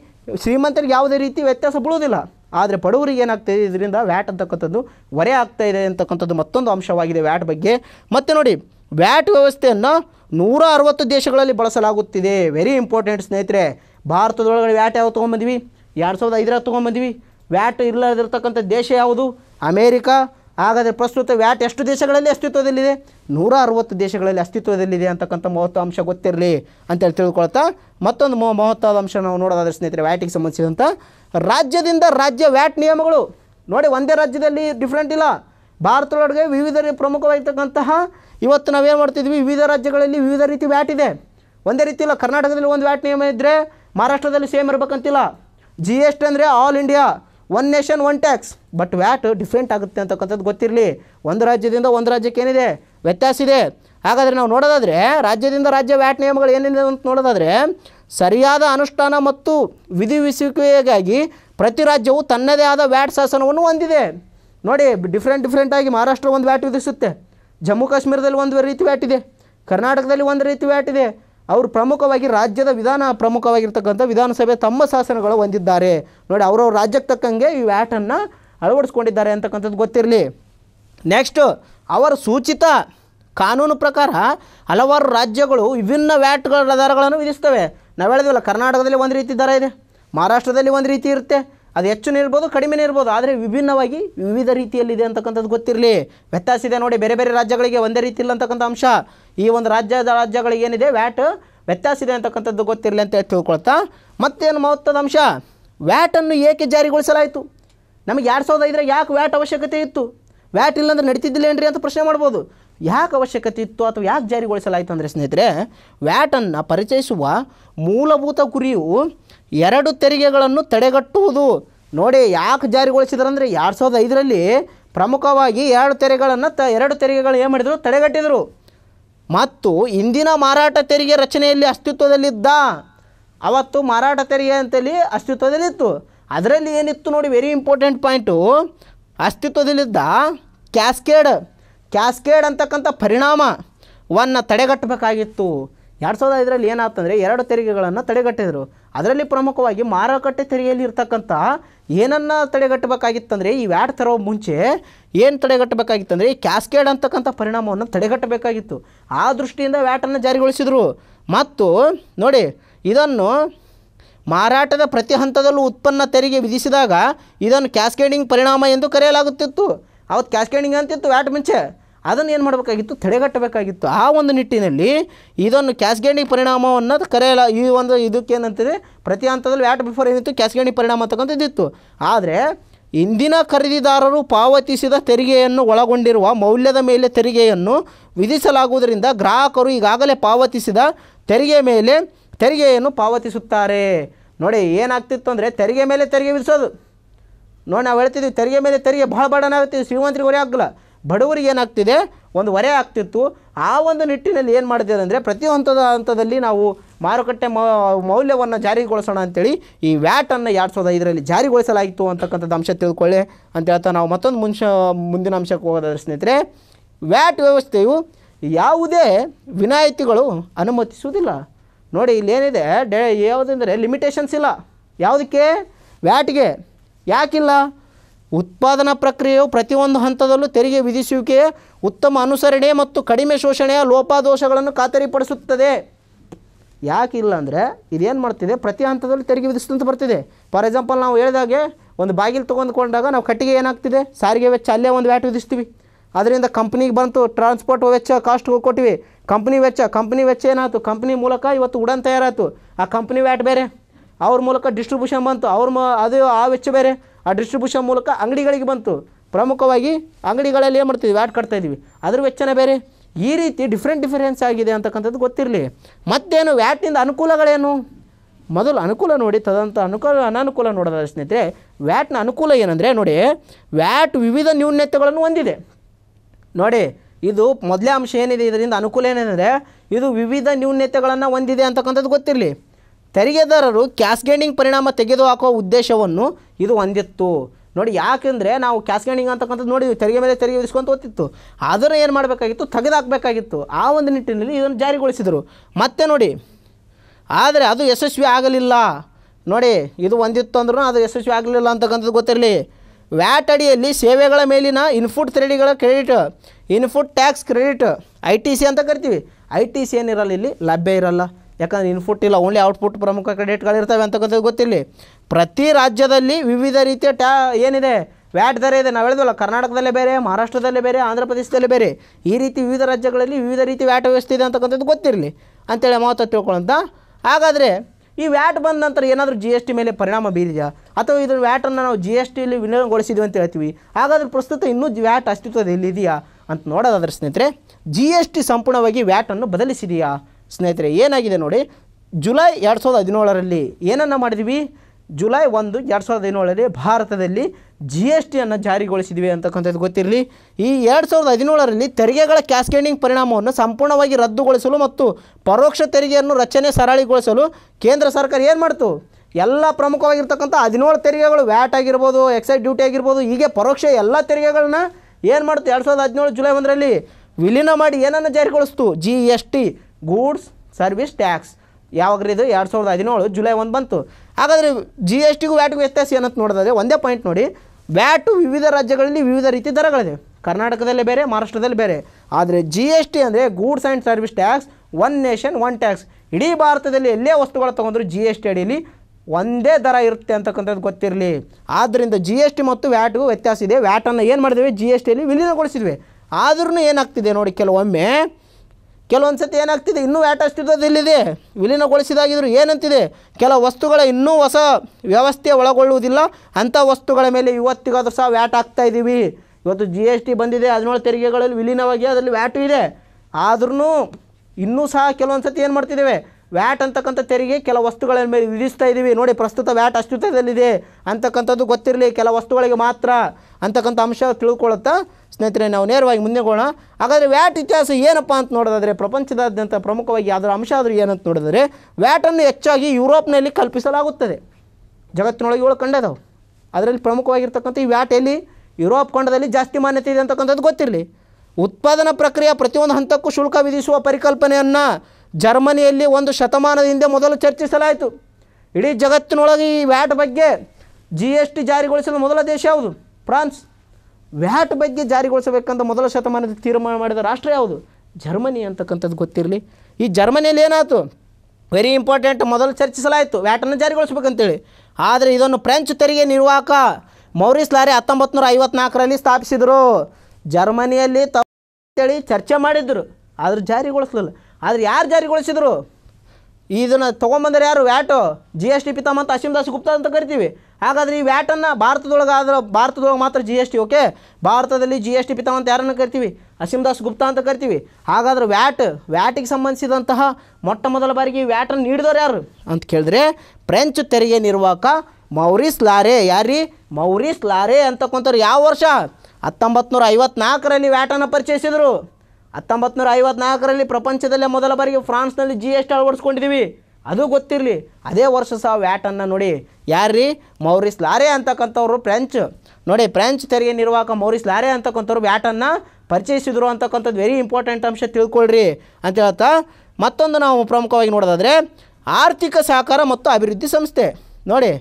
ಶ್ರೀಮಂತರಿಗೆ ಯಾವುದೇ ರೀತಿ ವ್ಯತ್ಯಾಸ ಬೀಳೋದಿಲ್ಲ ಆದರೆ ಬಡವರಿಗೆ ಏನಾಗ್ತಾಯಿದೆ ಇದರಿಂದ ವ್ಯಾಟ್ ಅಂತಕ್ಕಂಥದ್ದು ಹೊರೆ ಆಗ್ತಾ ಇದೆ ಅಂತಕ್ಕಂಥದ್ದು ಮತ್ತೊಂದು ಅಂಶವಾಗಿದೆ ವ್ಯಾಟ್ ಬಗ್ಗೆ ಮತ್ತು ನೋಡಿ ವ್ಯಾಟ್ ವ್ಯವಸ್ಥೆಯನ್ನು ನೂರ ಅರವತ್ತು ದೇಶಗಳಲ್ಲಿ ಬಳಸಲಾಗುತ್ತಿದೆ ವೆರಿ ಇಂಪಾರ್ಟೆಂಟ್ ಸ್ನೇಹಿತರೆ ಭಾರತದೊಳಗಡೆ ವ್ಯಾಟ್ ಯಾವ್ದು ತೊಗೊಂಬಂದ್ವಿ ಎರಡು ಸಾವಿರದ ಐದರಾಗ ತೊಗೊಂಬಂದ್ವಿ ವ್ಯಾಟ್ ಇಲ್ಲದಿರ್ತಕ್ಕಂಥ ದೇಶ ಯಾವುದು ಅಮೇರಿಕಾ ಹಾಗಾದರೆ ಪ್ರಸ್ತುತ ವ್ಯಾಟ್ ಎಷ್ಟು ದೇಶಗಳಲ್ಲಿ ಅಸ್ತಿತ್ವದಲ್ಲಿದೆ ನೂರ ಅರವತ್ತು ದೇಶಗಳಲ್ಲಿ ಅಸ್ತಿತ್ವದಲ್ಲಿದೆ ಅಂತಕ್ಕಂಥ ಮಹತ್ವ ಅಂಶ ಗೊತ್ತಿರಲಿ ಅಂತೇಳಿ ತಿಳ್ಕೊಳ್ತಾ ಮತ್ತೊಂದು ಮಹತ್ವದ ಅಂಶ ನಾವು ನೋಡೋದಾದ್ರೆ ಸ್ನೇಹಿತರೆ ವ್ಯಾಟಿಗೆ ಸಂಬಂಧಿಸಿದಂಥ ರಾಜ್ಯದಿಂದ ರಾಜ್ಯ ವ್ಯಾಟ್ ನಿಯಮಗಳು ನೋಡಿ ಒಂದೇ ರಾಜ್ಯದಲ್ಲಿ ಡಿಫ್ರೆಂಟ್ ಇಲ್ಲ ಭಾರತದೊಳಗೆ ವಿವಿಧ ಪ್ರಮುಖವಾಗಿರ್ತಕ್ಕಂತಹ ಇವತ್ತು ನಾವೇನು ಮಾಡ್ತಿದ್ವಿ ವಿವಿಧ ರಾಜ್ಯಗಳಲ್ಲಿ ವಿವಿಧ ರೀತಿ ವ್ಯಾಟ್ ಇದೆ ಒಂದೇ ರೀತಿ ಇಲ್ಲ ಕರ್ನಾಟಕದಲ್ಲಿ ಒಂದು ವ್ಯಾಟ್ ನಿಯಮ ಇದ್ದರೆ ಮಹಾರಾಷ್ಟ್ರದಲ್ಲಿ ಸೇಮ್ ಇರಬೇಕಂತಿಲ್ಲ ಜಿ ಎಸ್ ಟಿ ಅಂದರೆ all India one nation one tax but VAT different ಆಗುತ್ತೆ ಅಂತಕ್ಕಂಥದ್ದು ಗೊತ್ತಿರಲಿ ಒಂದು ರಾಜ್ಯದಿಂದ ಒಂದು ರಾಜ್ಯಕ್ಕೆ ಏನಿದೆ ವ್ಯತ್ಯಾಸ ಇದೆ ಹಾಗಾದರೆ ನಾವು ನೋಡೋದಾದರೆ ರಾಜ್ಯದಿಂದ ರಾಜ್ಯ ವ್ಯಾಟ್ ನಿಯಮಗಳು ಏನಿದೆ ಅಂತ ನೋಡೋದಾದರೆ ಸರಿಯಾದ ಅನುಷ್ಠಾನ ಮತ್ತು ವಿಧಿವಿಸುವಿಕೆಗಾಗಿ ಪ್ರತಿ ರಾಜ್ಯವು ತನ್ನದೇ ಆದ ವ್ಯಾಟ್ ಶಾಸನವನ್ನು ಹೊಂದಿದೆ ನೋಡಿ ಡಿಫ್ರೆಂಟ್ ಡಿಫ್ರೆಂಟಾಗಿ ಮಹಾರಾಷ್ಟ್ರ ಒಂದು ವ್ಯಾಟ್ ವಿಧಿಸುತ್ತೆ ಜಮ್ಮು ಕಾಶ್ಮೀರದಲ್ಲಿ ಒಂದು ರೀತಿ ವ್ಯಾಟ್ ಇದೆ ಕರ್ನಾಟಕದಲ್ಲಿ ಒಂದು ರೀತಿ ವ್ಯಾಟ್ ಇದೆ ಅವರು ಪ್ರಮುಖವಾಗಿ ರಾಜ್ಯದ ವಿಧಾನ ಪ್ರಮುಖವಾಗಿರ್ತಕ್ಕಂಥ ವಿಧಾನಸಭೆ ತಮ್ಮ ಶಾಸನಗಳು ಹೊಂದಿದ್ದಾರೆ ನೋಡಿ ಅವರವ್ರ ರಾಜ್ಯಕ್ಕೆ ತಕ್ಕಂಗೆ ಈ ವ್ಯಾಟನ್ನು ಅಳವಡಿಸ್ಕೊಂಡಿದ್ದಾರೆ ಅಂತಕ್ಕಂಥದ್ದು ಗೊತ್ತಿರಲಿ ನೆಕ್ಸ್ಟು ಅವರ ಸೂಚಿತ ಕಾನೂನು ಪ್ರಕಾರ ಹಲವಾರು ರಾಜ್ಯಗಳು ವಿಭಿನ್ನ ವ್ಯಾಟ್ಗಳ ದರಗಳನ್ನು ವಿಧಿಸ್ತವೆ ನಾವು ಹೇಳಿದ್ವಲ್ಲ ಕರ್ನಾಟಕದಲ್ಲಿ ಒಂದು ರೀತಿ ದರ ಇದೆ ಮಹಾರಾಷ್ಟ್ರದಲ್ಲಿ ಒಂದು ರೀತಿ ಇರುತ್ತೆ ಅದು ಹೆಚ್ಚು ಇರ್ಬೋದು ಕಡಿಮೆನೇ ಇರ್ಬೋದು ಆದರೆ ವಿಭಿನ್ನವಾಗಿ ವಿವಿಧ ರೀತಿಯಲ್ಲಿದೆ ಅಂತಕ್ಕಂಥದ್ದು ಗೊತ್ತಿರಲಿ ವ್ಯತ್ಯಾಸ ಇದೆ ನೋಡಿ ಬೇರೆ ಬೇರೆ ರಾಜ್ಯಗಳಿಗೆ ಒಂದೇ ರೀತಿ ಇಲ್ಲ ಅಂತಕ್ಕಂಥ ಅಂಶ ಈ ಒಂದು ರಾಜ್ಯದ ರಾಜ್ಯಗಳಿಗೆ ಏನಿದೆ ವ್ಯಾಟ್ ವ್ಯತ್ಯಾಸ ಇದೆ ಅಂತಕ್ಕಂಥದ್ದು ಗೊತ್ತಿರಲಿ ಅಂತ ಹೇಳಿ ತಿಳ್ಕೊಳ್ತಾ ಮತ್ತೇನು ಮಹತ್ವದ ಅಂಶ ವ್ಯಾಟನ್ನು ಏಕೆ ಜಾರಿಗೊಳಿಸಲಾಯಿತು ನಮಗೆ ಎರಡು ಸಾವಿರದ ಐದರ ಯಾಕೆ ವ್ಯಾಟ್ ಅವಶ್ಯಕತೆ ಇತ್ತು ವ್ಯಾಟ್ ಇಲ್ಲಾಂದ್ರೆ ಏನ್ರಿ ಅಂತ ಪ್ರಶ್ನೆ ಮಾಡ್ಬೋದು ಯಾಕೆ ಅವಶ್ಯಕತೆ ಇತ್ತು ಅಥವಾ ಯಾಕೆ ಜಾರಿಗೊಳಿಸಲಾಯಿತು ಅಂದರೆ ಸ್ನೇಹಿತರೆ ವ್ಯಾಟನ್ನು ಪರಿಚಯಿಸುವ ಮೂಲಭೂತ ಗುರಿಯು ಎರಡು ತೆರಿಗೆಗಳನ್ನು ತಡೆಗಟ್ಟುವುದು ನೋಡಿ ಯಾಕೆ ಜಾರಿಗೊಳಿಸಿದ್ರು ಅಂದರೆ ಎರಡು ಸಾವಿರದ ಐದರಲ್ಲಿ ಪ್ರಮುಖವಾಗಿ ಎರಡು ತೆರಿಗೆಗಳನ್ನು ತ ಎರಡು ತೆರಿಗೆಗಳು ಏನು ಮಾಡಿದರು ತಡೆಗಟ್ಟಿದರು ಮತ್ತು ಇಂದಿನ ಮಾರಾಟ ತೆರಿಗೆ ರಚನೆಯಲ್ಲಿ ಅಸ್ತಿತ್ವದಲ್ಲಿದ್ದ ಅವತ್ತು ಮಾರಾಟ ತೆರಿಗೆ ಅಂತೇಳಿ ಅಸ್ತಿತ್ವದಲ್ಲಿತ್ತು ಅದರಲ್ಲಿ ಏನಿತ್ತು ನೋಡಿ ವೆರಿ ಇಂಪಾರ್ಟೆಂಟ್ ಪಾಯಿಂಟು ಅಸ್ತಿತ್ವದಲ್ಲಿದ್ದ ಕ್ಯಾಸ್ಕೇಡ್ ಕ್ಯಾಸ್ಕೇಡ್ ಅಂತಕ್ಕಂಥ ಪರಿಣಾಮವನ್ನು ತಡೆಗಟ್ಟಬೇಕಾಗಿತ್ತು ಎರಡು ಸಾವಿರದ ಐದರಲ್ಲಿ ಏನಾಗ್ತಂದರೆ ಎರಡು ತೆರಿಗೆಗಳನ್ನು ತಡೆಗಟ್ಟಿದರು ಅದರಲ್ಲಿ ಪ್ರಮುಖವಾಗಿ ಮಾರುಕಟ್ಟೆ ತೆರಿಗೆಯಲ್ಲಿ ಇರ್ತಕ್ಕಂಥ ಏನನ್ನು ತಡೆಗಟ್ಟಬೇಕಾಗಿತ್ತಂದರೆ ಈ ವ್ಯಾಟ್ ತರೋ ಮುಂಚೆ ಏನು ತಡೆಗಟ್ಟಬೇಕಾಗಿತ್ತಂದರೆ ಈ ಕ್ಯಾಸ್ಕೇಡ್ ಅಂತಕ್ಕಂಥ ಪರಿಣಾಮವನ್ನು ತಡೆಗಟ್ಟಬೇಕಾಗಿತ್ತು ಆ ದೃಷ್ಟಿಯಿಂದ ವ್ಯಾಟನ್ನು ಜಾರಿಗೊಳಿಸಿದರು ಮತ್ತು ನೋಡಿ ಇದನ್ನು ಮಾರಾಟದ ಪ್ರತಿ ಹಂತದಲ್ಲೂ ಉತ್ಪನ್ನ ತೆರಿಗೆ ವಿಧಿಸಿದಾಗ ಇದನ್ನು ಕ್ಯಾಸ್ಕೇಡಿಂಗ್ ಪರಿಣಾಮ ಎಂದು ಕರೆಯಲಾಗುತ್ತಿತ್ತು ಅವತ್ತು ಕ್ಯಾಸ್ಕೇಡಿಂಗ್ ಅಂತಿತ್ತು ವ್ಯಾಟ್ ಮುಂಚೆ ಅದನ್ನು ಏನು ಮಾಡಬೇಕಾಗಿತ್ತು ತಡೆಗಟ್ಟಬೇಕಾಗಿತ್ತು ಆ ಒಂದು ನಿಟ್ಟಿನಲ್ಲಿ ಇದನ್ನು ಪರಿಣಾಮ ಪರಿಣಾಮವನ್ನು ಕರೆಯಲ್ಲ ಈ ಒಂದು ಇದಕ್ಕೇನಂತಿದೆ ಪ್ರತಿ ಹಂತದಲ್ಲಿ ವ್ಯಾಟ್ ಬಿಫೋರ್ ಏನಿತ್ತು ಕ್ಯಾಸ್ಗೇಂಡಿ ಪರಿಣಾಮ ಅಂತಕ್ಕಂಥದ್ದಿತ್ತು ಆದರೆ ಇಂದಿನ ಖರೀದಿದಾರರು ಪಾವತಿಸಿದ ತೆರಿಗೆಯನ್ನು ಒಳಗೊಂಡಿರುವ ಮೌಲ್ಯದ ಮೇಲೆ ತೆರಿಗೆಯನ್ನು ವಿಧಿಸಲಾಗುವುದರಿಂದ ಗ್ರಾಹಕರು ಈಗಾಗಲೇ ಪಾವತಿಸಿದ ತೆರಿಗೆ ಮೇಲೆ ತೆರಿಗೆಯನ್ನು ಪಾವತಿಸುತ್ತಾರೆ ನೋಡಿ ಏನಾಗ್ತಿತ್ತು ಅಂದರೆ ತೆರಿಗೆ ಮೇಲೆ ತೆರಿಗೆ ವಿಧಿಸೋದು ನೋಡಿ ನಾವು ಹೇಳ್ತಿದ್ವಿ ತೆರಿಗೆ ಮೇಲೆ ತೆರಿಗೆ ಭಾಳ ಶ್ರೀಮಂತರಿಗೆ ಶ್ರೀಮಂತರಿಗೂ ಆಗಲ್ಲ ಬಡವರಿಗೆ ಏನಾಗ್ತಿದೆ ಒಂದು ಹೊರೆ ಆಗ್ತಿತ್ತು ಆ ಒಂದು ನಿಟ್ಟಿನಲ್ಲಿ ಏನು ಮಾಡಿದೆ ಅಂದರೆ ಪ್ರತಿ ಹಂತದ ಹಂತದಲ್ಲಿ ನಾವು ಮಾರುಕಟ್ಟೆ ಮೌಲ್ಯವನ್ನು ಜಾರಿಗೊಳಿಸೋಣ ಅಂತೇಳಿ ಈ ವ್ಯಾಟನ್ನು ಎರಡು ಸಾವಿರದ ಐದರಲ್ಲಿ ಜಾರಿಗೊಳಿಸಲಾಯಿತು ಅಂತಕ್ಕಂಥದ್ದು ಅಂಶ ತಿಳ್ಕೊಳ್ಳಿ ಅಂತ ಹೇಳ್ತಾ ನಾವು ಮತ್ತೊಂದು ಮುಂಚ ಮುಂದಿನ ಅಂಶಕ್ಕೆ ಹೋಗೋದಾದ್ರೆ ಸ್ನೇಹಿತರೆ ವ್ಯಾಟ್ ವ್ಯವಸ್ಥೆಯು ಯಾವುದೇ ವಿನಾಯಿತಿಗಳು ಅನುಮತಿಸುವುದಿಲ್ಲ ನೋಡಿ ಇಲ್ಲೇನಿದೆ ಡೇ ಯಾವುದಂದರೆ ಲಿಮಿಟೇಷನ್ಸ್ ಇಲ್ಲ ಯಾವುದಕ್ಕೆ ವ್ಯಾಟ್ಗೆ ಯಾಕಿಲ್ಲ ಉತ್ಪಾದನಾ ಪ್ರಕ್ರಿಯೆಯು ಪ್ರತಿಯೊಂದು ಹಂತದಲ್ಲೂ ತೆರಿಗೆ ವಿಧಿಸುವಿಕೆಯ ಉತ್ತಮ ಅನುಸರಣೆ ಮತ್ತು ಕಡಿಮೆ ಶೋಷಣೆಯ ಲೋಪಾದೋಷಗಳನ್ನು ಖಾತರಿಪಡಿಸುತ್ತದೆ ಯಾಕಿಲ್ಲ ಅಂದರೆ ಇದೇನು ಮಾಡ್ತಿದೆ ಪ್ರತಿ ಹಂತದಲ್ಲೂ ತೆರಿಗೆ ವಿಧಿಸ್ತಂತ ಬರ್ತಿದೆ ಫಾರ್ ಎಕ್ಸಾಂಪಲ್ ನಾವು ಹೇಳಿದಾಗೆ ಒಂದು ಬಾಗಿಲು ತೊಗೊಂಡುಕೊಂಡಾಗ ನಾವು ಕಟ್ಟಿಗೆ ಏನಾಗ್ತಿದೆ ಸಾರಿಗೆ ವೆಚ್ಚ ಅಲ್ಲೇ ಒಂದು ವ್ಯಾಟ್ ವಿಧಿಸ್ತೀವಿ ಅದರಿಂದ ಕಂಪ್ನಿಗೆ ಬಂತು ಟ್ರಾನ್ಸ್ಪೋರ್ಟ್ ವೆಚ್ಚ ಕಾಸ್ಟ್ ಕೊಟ್ಟಿವಿ ಕಂಪ್ನಿ ವೆಚ್ಚ ಕಂಪ್ನಿ ವೆಚ್ಚ ಏನಾಯಿತು ಕಂಪ್ನಿ ಮೂಲಕ ಇವತ್ತು ಉಡನ್ ತಯಾರಾಯಿತು ಆ ಕಂಪ್ನಿ ವ್ಯಾಟ್ ಬೇರೆ ಅವ್ರ ಮೂಲಕ ಡಿಸ್ಟ್ರಿಬ್ಯೂಷನ್ ಬಂತು ಅವ್ರ ಮ ಅದು ಆ ವೆಚ್ಚ ಬೇರೆ ಆ ಡಿಸ್ಟ್ರಿಬ್ಯೂಷನ್ ಮೂಲಕ ಅಂಗಡಿಗಳಿಗೆ ಬಂತು ಪ್ರಮುಖವಾಗಿ ಅಂಗಡಿಗಳಲ್ಲಿ ಏನು ಮಾಡ್ತಿದ್ವಿ ವ್ಯಾಟ್ ಕಟ್ತಾ ಇದ್ದೀವಿ ಅದ್ರ ವೆಚ್ಚನ ಬೇರೆ ಈ ರೀತಿ ಡಿಫ್ರೆಂಟ್ ಡಿಫರೆನ್ಸ್ ಆಗಿದೆ ಅಂತಕ್ಕಂಥದ್ದು ಗೊತ್ತಿರಲಿ ಮತ್ತೇನು ವ್ಯಾಟ್ನಿಂದ ಅನುಕೂಲಗಳೇನು ಮೊದಲು ಅನುಕೂಲ ನೋಡಿ ತದಂತ ಅನುಕೂಲ ಅನಾನುಕೂಲ ನೋಡೋದ ಸ್ನೇಹಿತರೆ ವ್ಯಾಟ್ನ ಅನುಕೂಲ ಏನಂದರೆ ನೋಡಿ ವ್ಯಾಟ್ ವಿವಿಧ ನ್ಯೂನ್ಯತೆಗಳನ್ನು ಹೊಂದಿದೆ ನೋಡಿ ಇದು ಮೊದಲೇ ಅಂಶ ಏನಿದೆ ಇದರಿಂದ ಅನುಕೂಲ ಏನೇನೆಂದರೆ ಇದು ವಿವಿಧ ನ್ಯೂನ್ಯತೆಗಳನ್ನು ಹೊಂದಿದೆ ಅಂತಕ್ಕಂಥದ್ದು ಗೊತ್ತಿರಲಿ ತೆರಿಗೆದಾರರು ಗೇಂಡಿಂಗ್ ಪರಿಣಾಮ ತೆಗೆದುಹಾಕುವ ಉದ್ದೇಶವನ್ನು ಇದು ಹೊಂದಿತ್ತು ನೋಡಿ ಯಾಕೆಂದರೆ ನಾವು ಗೇಂಡಿಂಗ್ ಅಂತಕ್ಕಂಥದ್ದು ನೋಡಿ ತೆರಿಗೆ ಮೇಲೆ ತೆರಿಗೆ ವಿಧಿಸ್ಕೊಂತ ಓದ್ತಿತ್ತು ಅದನ್ನು ಏನು ಮಾಡಬೇಕಾಗಿತ್ತು ತೆಗೆದುಹಾಕಬೇಕಾಗಿತ್ತು ಆ ಒಂದು ನಿಟ್ಟಿನಲ್ಲಿ ಇದನ್ನು ಜಾರಿಗೊಳಿಸಿದರು ಮತ್ತೆ ನೋಡಿ ಆದರೆ ಅದು ಯಶಸ್ವಿ ಆಗಲಿಲ್ಲ ನೋಡಿ ಇದು ಒಂದಿತ್ತು ಅಂದ್ರೂ ಅದು ಯಶಸ್ವಿ ಆಗಲಿಲ್ಲ ಅಂತಕ್ಕಂಥದ್ದು ಗೊತ್ತಿರಲಿ ವ್ಯಾಟ್ ಅಡಿಯಲ್ಲಿ ಸೇವೆಗಳ ಮೇಲಿನ ಇನ್ಫುಟ್ ತ್ರೆಡಿಗಳ credit input tax credit I T C ಅಂತ ಕರಿತೀವಿ ಐ ಟಿ ಸಿ ಏನಿರಲ್ಲ ಇಲ್ಲಿ ಲಭ್ಯ ಇರಲ್ಲ ಯಾಕಂದರೆ ಇನ್ಪುಟ್ ಇಲ್ಲ ಓನ್ಲಿ ಔಟ್ಪುಟ್ ಪ್ರಮುಖ ಕ್ರೆಡಿಟ್ಗಳಿರ್ತವೆ ಅಂತಕ್ಕಂಥದ್ದು ಗೊತ್ತಿರಲಿ ಪ್ರತಿ ರಾಜ್ಯದಲ್ಲಿ ವಿವಿಧ ರೀತಿಯ ಟ್ಯಾ ಏನಿದೆ ವ್ಯಾಟ್ ದರ ಇದೆ ನಾವು ಹೇಳಿದ್ವಲ್ಲ ಕರ್ನಾಟಕದಲ್ಲೇ ಬೇರೆ ಮಹಾರಾಷ್ಟ್ರದಲ್ಲೇ ಬೇರೆ ಆಂಧ್ರ ಪ್ರದೇಶದಲ್ಲೇ ಬೇರೆ ಈ ರೀತಿ ವಿವಿಧ ರಾಜ್ಯಗಳಲ್ಲಿ ವಿವಿಧ ರೀತಿ ವ್ಯಾಟ್ ವ್ಯವಸ್ಥೆ ಇದೆ ಅಂತಕ್ಕಂಥದ್ದು ಗೊತ್ತಿರಲಿ ಅಂತೇಳಿ ಮಹತ್ವ ತಿಳ್ಕೊಳ್ಳಂತ ಹಾಗಾದರೆ ಈ ವ್ಯಾಟ್ ಬಂದ ನಂತರ ಏನಾದರೂ ಜಿ ಎಸ್ ಟಿ ಮೇಲೆ ಪರಿಣಾಮ ಬೀರಿದೆಯಾ ಅಥವಾ ಇದನ್ನು ವ್ಯಾಟನ್ನು ನಾವು ಜಿ ಎಸ್ ಟಿಯಲ್ಲಿ ವಿನಿಯೋಗಗೊಳಿಸಿದ್ವಿ ಅಂತ ಹೇಳ್ತೀವಿ ಹಾಗಾದರೆ ಪ್ರಸ್ತುತ ಇನ್ನೂ ವ್ಯಾಟ್ ಅಸ್ತಿತ್ವದಲ್ಲಿ ಇದೆಯಾ ಅಂತ ನೋಡೋದಾದ್ರೆ ಸ್ನೇಹಿತರೆ ಜಿ ಎಸ್ ಟಿ ಸಂಪೂರ್ಣವಾಗಿ ವ್ಯಾಟನ್ನು ಬದಲಿಸಿದೆಯಾ ಸ್ನೇಹಿತರೆ ಏನಾಗಿದೆ ನೋಡಿ ಜುಲೈ ಎರಡು ಸಾವಿರದ ಹದಿನೇಳರಲ್ಲಿ ಏನನ್ನು ಮಾಡಿದ್ವಿ ಜುಲೈ ಒಂದು ಎರಡು ಸಾವಿರದ ಹದಿನೇಳರಲ್ಲಿ ಭಾರತದಲ್ಲಿ ಜಿ ಎಸ್ ಟಿಯನ್ನು ಜಾರಿಗೊಳಿಸಿದ್ವಿ ಅಂತಕ್ಕಂಥದ್ದು ಗೊತ್ತಿರಲಿ ಈ ಎರಡು ಸಾವಿರದ ಹದಿನೇಳರಲ್ಲಿ ತೆರಿಗೆಗಳ ಕ್ಯಾಸ್ಕೇಡಿಂಗ್ ಪರಿಣಾಮವನ್ನು ಸಂಪೂರ್ಣವಾಗಿ ರದ್ದುಗೊಳಿಸಲು ಮತ್ತು ಪರೋಕ್ಷ ತೆರಿಗೆಯನ್ನು ರಚನೆ ಸರಳಿಗೊಳಿಸಲು ಕೇಂದ್ರ ಸರ್ಕಾರ ಏನು ಮಾಡ್ತು ಎಲ್ಲ ಪ್ರಮುಖವಾಗಿರ್ತಕ್ಕಂಥ ಹದಿನೇಳು ತೆರಿಗೆಗಳು ವ್ಯಾಟ್ ಆಗಿರ್ಬೋದು ಎಕ್ಸೈಸ್ ಡ್ಯೂಟಿ ಆಗಿರ್ಬೋದು ಹೀಗೆ ಪರೋಕ್ಷ ಎಲ್ಲ ತೆರಿಗೆಗಳನ್ನ ಏನು ಮಾಡ್ತು ಎರಡು ಸಾವಿರದ ಹದಿನೇಳು ಜುಲೈ ಒಂದರಲ್ಲಿ ವಿಲೀನ ಮಾಡಿ ಏನನ್ನು ಜಾರಿಗೊಳಿಸ್ತು G S T goods service tax ಯಾವಾಗ ಇದು ಎರಡು ಸಾವಿರದ ಹದಿನೇಳು ಜುಲೈ ಒಂದು ಬಂತು ಹಾಗಾದರೆ ಜಿ ಎಸ್ ಟಿಗೂ ವ್ಯಾಟ್ಗೂ ವ್ಯತ್ಯಾಸ ಏನಂತ ನೋಡಿದ್ರೆ ಒಂದೇ ಪಾಯಿಂಟ್ ನೋಡಿ ವ್ಯಾಟು ವಿವಿಧ ರಾಜ್ಯಗಳಲ್ಲಿ ವಿವಿಧ ರೀತಿ ದರಗಳಿದೆ ಕರ್ನಾಟಕದಲ್ಲೇ ಬೇರೆ ಮಹಾರಾಷ್ಟ್ರದಲ್ಲಿ ಬೇರೆ ಆದರೆ ಜಿ ಎಸ್ ಟಿ ಅಂದರೆ goods and service tax one nation one tax ಇಡೀ ಭಾರತದಲ್ಲಿ ಎಲ್ಲೇ ವಸ್ತುಗಳು ತೊಗೊಂಡ್ರು ಜಿ ಎಸ್ ಟಿ ಅಡಿಯಲ್ಲಿ ಒಂದೇ ದರ ಇರುತ್ತೆ ಅಂತಕ್ಕಂಥದ್ದು ಗೊತ್ತಿರಲಿ ಆದ್ದರಿಂದ ಜಿ ಎಸ್ ಟಿ ಮತ್ತು ವ್ಯಾಟ್ಗೂ ವ್ಯತ್ಯಾಸ ಇದೆ ವ್ಯಾಟನ್ನು ಏನು ಮಾಡಿದ್ವಿ ಜಿ ಎಸ್ ಟಿಯಲ್ಲಿ ವಿಲೀನಗೊಳಿಸಿದ್ವಿ ಆದ್ರೂ ಏನಾಗ್ತಿದೆ ನೋಡಿ ಕೆಲವೊಮ್ಮೆ ಕೆಲವೊಂದು ಸತಿ ಏನಾಗ್ತಿದೆ ಇನ್ನೂ ವ್ಯಾಟ್ ಅಷ್ಟಿರೋದು ಇಲ್ಲಿದೆ ವಿಲೀನಗೊಳಿಸಿದಾಗಿದ್ರು ಏನಂತಿದೆ ಕೆಲವು ವಸ್ತುಗಳ ಇನ್ನೂ ಹೊಸ ವ್ಯವಸ್ಥೆ ಒಳಗೊಳ್ಳುವುದಿಲ್ಲ ಅಂಥ ವಸ್ತುಗಳ ಮೇಲೆ ಇವತ್ತಿಗಾದರೂ ಸಹ ವ್ಯಾಟ್ ಆಗ್ತಾ ಇದ್ದೀವಿ ಇವತ್ತು ಜಿ ಎಸ್ ಟಿ ಬಂದಿದೆ ಹದಿನೇಳು ತೆರಿಗೆಗಳಲ್ಲಿ ವಿಲೀನವಾಗಿ ಅದರಲ್ಲಿ ವ್ಯಾಟು ಇದೆ ಆದ್ರೂ ಇನ್ನೂ ಸಹ ಕೆಲವೊಂದು ಸತಿ ಏನು ಮಾಡ್ತಿದ್ದೇವೆ ವ್ಯಾಟ್ ಅಂತಕ್ಕಂಥ ತೆರಿಗೆ ಕೆಲ ವಸ್ತುಗಳ ಮೇಲೆ ವಿಧಿಸ್ತಾ ಇದ್ದೀವಿ ನೋಡಿ ಪ್ರಸ್ತುತ ವ್ಯಾಟ್ ಅಸ್ತಿತ್ವದಲ್ಲಿದೆ ಅಂತಕ್ಕಂಥದ್ದು ಗೊತ್ತಿರಲಿ ಕೆಲ ವಸ್ತುಗಳಿಗೆ ಮಾತ್ರ ಅಂತಕ್ಕಂಥ ಅಂಶ ತಿಳ್ಕೊಳ್ಳುತ್ತಾ ಸ್ನೇಹಿತರೆ ನಾವು ನೇರವಾಗಿ ಮುಂದೆ ಹೋಗೋಣ ಹಾಗಾದರೆ ವ್ಯಾಟ್ ಇತಿಹಾಸ ಏನಪ್ಪ ಅಂತ ನೋಡೋದಾದರೆ ಪ್ರಪಂಚದಾದ್ಯಂತ ಪ್ರಮುಖವಾಗಿ ಅದರ ಅಂಶ ಆದರೂ ಏನಂತ ನೋಡಿದರೆ ವ್ಯಾಟನ್ನು ಹೆಚ್ಚಾಗಿ ಯುರೋಪ್ನಲ್ಲಿ ಕಲ್ಪಿಸಲಾಗುತ್ತದೆ ಜಗತ್ತಿನೊಳಗೆ ಏಳು ಖಂಡ ಅದರಲ್ಲಿ ಪ್ರಮುಖವಾಗಿರ್ತಕ್ಕಂಥ ಈ ವ್ಯಾಟ್ ಎಲ್ಲಿ ಯುರೋಪ್ ಖಂಡದಲ್ಲಿ ಜಾಸ್ತಿ ಮಾನ್ಯತೆ ಇದೆ ಅಂತಕ್ಕಂಥದ್ದು ಗೊತ್ತಿರಲಿ ಉತ್ಪಾದನಾ ಪ್ರಕ್ರಿಯೆ ಪ್ರತಿಯೊಂದು ಹಂತಕ್ಕೂ ಶುಲ್ಕ ವಿಧಿಸುವ ಪರಿಕಲ್ಪನೆಯನ್ನು ಜರ್ಮನಿಯಲ್ಲಿ ಒಂದು ಶತಮಾನದ ಹಿಂದೆ ಮೊದಲು ಚರ್ಚಿಸಲಾಯಿತು ಇಡೀ ಜಗತ್ತಿನೊಳಗೆ ಈ ವ್ಯಾಟ್ ಬಗ್ಗೆ ಜಿ ಎಸ್ ಟಿ ಜಾರಿಗೊಳಿಸಲು ಮೊದಲ ದೇಶ ಯಾವುದು ಫ್ರಾನ್ಸ್ ವ್ಯಾಟ್ ಬಗ್ಗೆ ಜಾರಿಗೊಳಿಸಬೇಕಂತ ಮೊದಲ ಶತಮಾನದ ತೀರ್ಮಾನ ಮಾಡಿದ ರಾಷ್ಟ್ರ ಯಾವುದು ಜರ್ಮನಿ ಅಂತಕ್ಕಂಥದ್ದು ಗೊತ್ತಿರಲಿ ಈ ಜರ್ಮನಿಯಲ್ಲಿ ಏನಾಯಿತು ವೆರಿ ಇಂಪಾರ್ಟೆಂಟ್ ಮೊದಲು ಚರ್ಚಿಸಲಾಯಿತು ವ್ಯಾಟನ್ನು ಜಾರಿಗೊಳಿಸಬೇಕಂತೇಳಿ ಆದರೆ ಇದನ್ನು ಫ್ರೆಂಚ್ ತೆರಿಗೆ ನಿರ್ವಾಹಕ ಮೌರಿಸ್ ಲಾರೆ ಹತ್ತೊಂಬತ್ತು ನೂರ ಐವತ್ನಾಲ್ಕರಲ್ಲಿ ಸ್ಥಾಪಿಸಿದರು ಜರ್ಮನಿಯಲ್ಲಿ ತೇಳಿ ಚರ್ಚೆ ಮಾಡಿದ್ದರು ಆದರೂ ಜಾರಿಗೊಳಿಸಲಿಲ್ಲ ಆದರೆ ಯಾರು ಜಾರಿಗೊಳಿಸಿದರು ಇದನ್ನು ತೊಗೊಂಬಂದರೆ ಯಾರು ವ್ಯಾಟು ಜಿ ಎಸ್ ಟಿ ಅಂತ ಪಿತಾಮಂತ ದಾಸ್ ಗುಪ್ತಾ ಅಂತ ಕರಿತೀವಿ ಹಾಗಾದರೆ ಈ ವ್ಯಾಟನ್ನು ಭಾರತದೊಳಗಾದ್ರೆ ಭಾರತದೊಳಗೆ ಮಾತ್ರ ಜಿ ಎಸ್ ಟಿ ಓಕೆ ಭಾರತದಲ್ಲಿ ಜಿ ಎಸ್ ಟಿ ಅಂತ ಯಾರನ್ನು ಕರಿತೀವಿ ದಾಸ್ ಗುಪ್ತಾ ಅಂತ ಕರಿತೀವಿ ಹಾಗಾದ್ರೆ ವ್ಯಾಟ್ ವ್ಯಾಟಿಗೆ ಸಂಬಂಧಿಸಿದಂತಹ ಮೊಟ್ಟ ಮೊದಲ ಬಾರಿಗೆ ಈ ವ್ಯಾಟನ್ನು ನೀಡಿದವರು ಯಾರು ಅಂತ ಕೇಳಿದ್ರೆ ಫ್ರೆಂಚ್ ತೆರಿಗೆ ನಿರ್ವಾಹಕ ಮೌರಿಸ್ ಲಾರೆ ಯಾರೀ ಮೌರಿಸ್ ಲಾರೆ ಅಂತಕ್ಕಂಥವ್ರು ಯಾವ ವರ್ಷ ಹತ್ತೊಂಬತ್ತು ನೂರ ಐವತ್ನಾಲ್ಕರಲ್ಲಿ ವ್ಯಾಟನ್ನು ಪರಿಚಯಿಸಿದರು ಹತ್ತೊಂಬತ್ತು ನೂರ ಐವತ್ನಾಲ್ಕರಲ್ಲಿ ಪ್ರಪಂಚದಲ್ಲೇ ಮೊದಲ ಬಾರಿಗೆ ಫ್ರಾನ್ಸ್ನಲ್ಲಿ ಜಿ ಎಸ್ ಟಿ ಅಳವಡಿಸ್ಕೊಂಡಿದ್ದೀವಿ ಅದು ಗೊತ್ತಿರಲಿ ಅದೇ ವರ್ಷ ಸಹ ವ್ಯಾಟನ್ನು ನೋಡಿ ಯಾರ್ರೀ ಮೌರಿಸ್ ಲಾರೆ ಅಂತಕ್ಕಂಥವ್ರು ಫ್ರೆಂಚ್ ನೋಡಿ ಫ್ರೆಂಚ್ ತೆರಿಗೆ ನಿರ್ವಾಹಕ ಮೌರಿಸ್ ಲಾರೆ ಅಂತಕ್ಕಂಥವ್ರು ವ್ಯಾಟನ್ನು ಪರಿಚಯಿಸಿದ್ರು ಅಂತಕ್ಕಂಥದ್ದು ವೆರಿ ಇಂಪಾರ್ಟೆಂಟ್ ಅಂಶ ತಿಳ್ಕೊಳ್ರಿ ಅಂತ ಹೇಳ್ತಾ ಮತ್ತೊಂದು ನಾವು ಪ್ರಮುಖವಾಗಿ ನೋಡೋದಾದರೆ ಆರ್ಥಿಕ ಸಹಕಾರ ಮತ್ತು ಅಭಿವೃದ್ಧಿ ಸಂಸ್ಥೆ ನೋಡಿ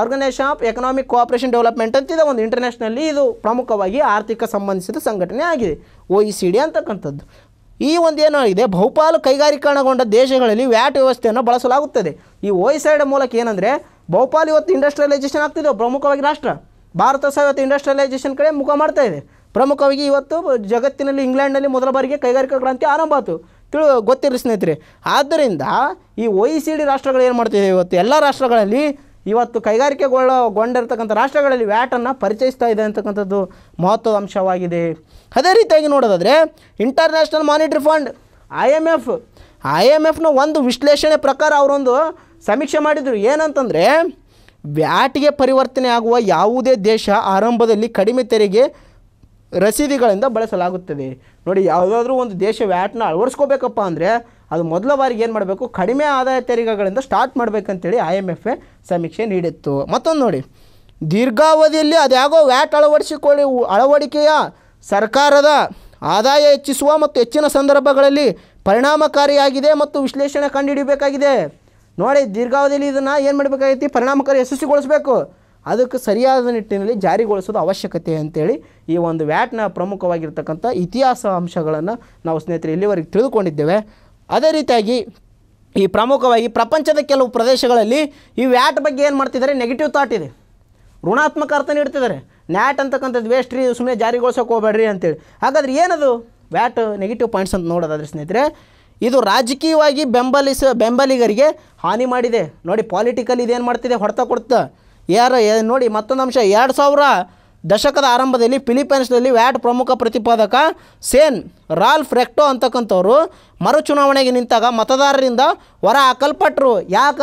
organisation of economic cooperation development ಅಂತಿದೆ ಒಂದು ಇಂಟರ್ನ್ಯಾಷನಲ್ಲಿ ಇದು ಪ್ರಮುಖವಾಗಿ ಆರ್ಥಿಕ ಸಂಬಂಧಿಸಿದ ಸಂಘಟನೆ ಆಗಿದೆ ಒ ಇ ಸಿ ಡಿ ಅಂತಕ್ಕಂಥದ್ದು ಈ ಒಂದು ಏನೋ ಇದೆ ಬಹುಪಾಲು ಕೈಗಾರಿಕರಣಗೊಂಡ ದೇಶಗಳಲ್ಲಿ ವ್ಯಾಟ್ ವ್ಯವಸ್ಥೆಯನ್ನು ಬಳಸಲಾಗುತ್ತದೆ ಈ ಓ ಇ e ಮೂಲಕ ಏನಂದರೆ ಬಹುಪಾಲು ಇವತ್ತು ಇಂಡಸ್ಟ್ರಿಯಲೈಸೇಷನ್ ಆಗ್ತಿದೆ ಪ್ರಮುಖವಾಗಿ ರಾಷ್ಟ್ರ ಭಾರತ ಸಹ ಇವತ್ತು ಇಂಡಸ್ಟ್ರಿಯಲೈಸೇಷನ್ ಕಡೆ ಮುಖ ಮಾಡ್ತಾ ಇದೆ ಪ್ರಮುಖವಾಗಿ ಇವತ್ತು ಜಗತ್ತಿನಲ್ಲಿ ಇಂಗ್ಲೆಂಡ್ನಲ್ಲಿ ಮೊದಲ ಬಾರಿಗೆ ಕೈಗಾರಿಕಾ ಕ್ರಾಂತಿ ಆರಂಭ ಆಯಿತು ತಿಳು ಗೊತ್ತಿರಲಿ ಸ್ನೇಹಿತರೆ ಆದ್ದರಿಂದ ಈ ಒ ಇ ಸಿ ಡಿ ರಾಷ್ಟ್ರಗಳು ಏನು ಮಾಡ್ತಿದೆ ಇವತ್ತು ಎಲ್ಲ ರಾಷ್ಟ್ರಗಳಲ್ಲಿ ಇವತ್ತು ಕೈಗಾರಿಕೆಗೊಳ್ಳಗೊಂಡಿರ್ತಕ್ಕಂಥ ರಾಷ್ಟ್ರಗಳಲ್ಲಿ ವ್ಯಾಟನ್ನು ಪರಿಚಯಿಸ್ತಾ ಇದೆ ಅಂತಕ್ಕಂಥದ್ದು ಮಹತ್ವದ ಅಂಶವಾಗಿದೆ ಅದೇ ರೀತಿಯಾಗಿ ನೋಡೋದಾದರೆ international monetary fund I M F I M ಎಫ್ನ ಒಂದು ವಿಶ್ಲೇಷಣೆ ಪ್ರಕಾರ ಅವರೊಂದು ಸಮೀಕ್ಷೆ ಮಾಡಿದರು ಏನಂತಂದರೆ ವ್ಯಾಟ್ಗೆ ಪರಿವರ್ತನೆ ಆಗುವ ಯಾವುದೇ ದೇಶ ಆರಂಭದಲ್ಲಿ ಕಡಿಮೆ ತೆರಿಗೆ ರಸೀದಿಗಳಿಂದ ಬಳಸಲಾಗುತ್ತದೆ ನೋಡಿ ಯಾವುದಾದ್ರೂ ಒಂದು ದೇಶ ವ್ಯಾಟ್ನ ಅಳವಡಿಸ್ಕೋಬೇಕಪ್ಪ ಅಂದರೆ ಅದು ಮೊದಲ ಬಾರಿಗೆ ಏನು ಮಾಡಬೇಕು ಕಡಿಮೆ ಆದಾಯ ತೆರಿಗೆಗಳಿಂದ ಸ್ಟಾರ್ಟ್ ಮಾಡಬೇಕಂತೇಳಿ ಐ ಎಮ್ ಎಫ್ ಎ ಸಮೀಕ್ಷೆ ನೀಡಿತ್ತು ಮತ್ತೊಂದು ನೋಡಿ ದೀರ್ಘಾವಧಿಯಲ್ಲಿ ಅದ್ಯಾಗೋ ವ್ಯಾಟ್ ಅಳವಡಿಸಿಕೊಳ್ಳಿ ಅಳವಡಿಕೆಯ ಸರ್ಕಾರದ ಆದಾಯ ಹೆಚ್ಚಿಸುವ ಮತ್ತು ಹೆಚ್ಚಿನ ಸಂದರ್ಭಗಳಲ್ಲಿ ಪರಿಣಾಮಕಾರಿಯಾಗಿದೆ ಮತ್ತು ವಿಶ್ಲೇಷಣೆ ಕಂಡುಹಿಡಬೇಕಾಗಿದೆ ನೋಡಿ ದೀರ್ಘಾವಧಿಯಲ್ಲಿ ಇದನ್ನು ಏನು ಮಾಡಬೇಕಾಗಿತ್ತು ಪರಿಣಾಮಕಾರಿ ಯಶಸ್ವಿಗೊಳಿಸಬೇಕು ಅದಕ್ಕೆ ಸರಿಯಾದ ನಿಟ್ಟಿನಲ್ಲಿ ಜಾರಿಗೊಳಿಸೋದು ಅವಶ್ಯಕತೆ ಅಂತೇಳಿ ಈ ಒಂದು ವ್ಯಾಟ್ನ ಪ್ರಮುಖವಾಗಿರ್ತಕ್ಕಂಥ ಇತಿಹಾಸ ಅಂಶಗಳನ್ನು ನಾವು ಸ್ನೇಹಿತರೆ ಇಲ್ಲಿವರೆಗೆ ತಿಳಿದುಕೊಂಡಿದ್ದೇವೆ ಅದೇ ರೀತಿಯಾಗಿ ಈ ಪ್ರಮುಖವಾಗಿ ಪ್ರಪಂಚದ ಕೆಲವು ಪ್ರದೇಶಗಳಲ್ಲಿ ಈ ವ್ಯಾಟ್ ಬಗ್ಗೆ ಏನು ಮಾಡ್ತಿದ್ದಾರೆ ನೆಗೆಟಿವ್ ಥಾಟ್ ಇದೆ ಋಣಾತ್ಮಕ ಅರ್ಥ ನೀಡ್ತಿದ್ದಾರೆ ನ್ಯಾಟ್ ಅಂತಕ್ಕಂಥದ್ದು ವೇಸ್ಟ್ ರೀ ಸುಮ್ಮನೆ ಜಾರಿಗೊಳಿಸೋಕೆ ಹೋಗಬೇಡ್ರಿ ಅಂತೇಳಿ ಹಾಗಾದ್ರೆ ಏನದು ವ್ಯಾಟ್ ನೆಗೆಟಿವ್ ಪಾಯಿಂಟ್ಸ್ ಅಂತ ನೋಡೋದಾದ್ರೆ ಸ್ನೇಹಿತರೆ ಇದು ರಾಜಕೀಯವಾಗಿ ಬೆಂಬಲಿಸ ಬೆಂಬಲಿಗರಿಗೆ ಹಾನಿ ಮಾಡಿದೆ ನೋಡಿ ಪಾಲಿಟಿಕಲ್ ಇದೇನು ಮಾಡ್ತಿದೆ ಹೊಡೆತ ಕೊಡ್ತಾ ಯಾರು ನೋಡಿ ಮತ್ತೊಂದು ಅಂಶ ಎರಡು ಸಾವಿರ ದಶಕದ ಆರಂಭದಲ್ಲಿ ಫಿಲಿಪೈನ್ಸ್ನಲ್ಲಿ ವ್ಯಾಟ್ ಪ್ರಮುಖ ಪ್ರತಿಪಾದಕ ಸೇನ್ ರಾಲ್ಫ್ ರೆಕ್ಟೋ ಅಂತಕ್ಕಂಥವ್ರು ಮರುಚುನಾವಣೆಗೆ ನಿಂತಾಗ ಮತದಾರರಿಂದ ಹೊರ ಹಾಕಲ್ಪಟ್ರು ಯಾಕ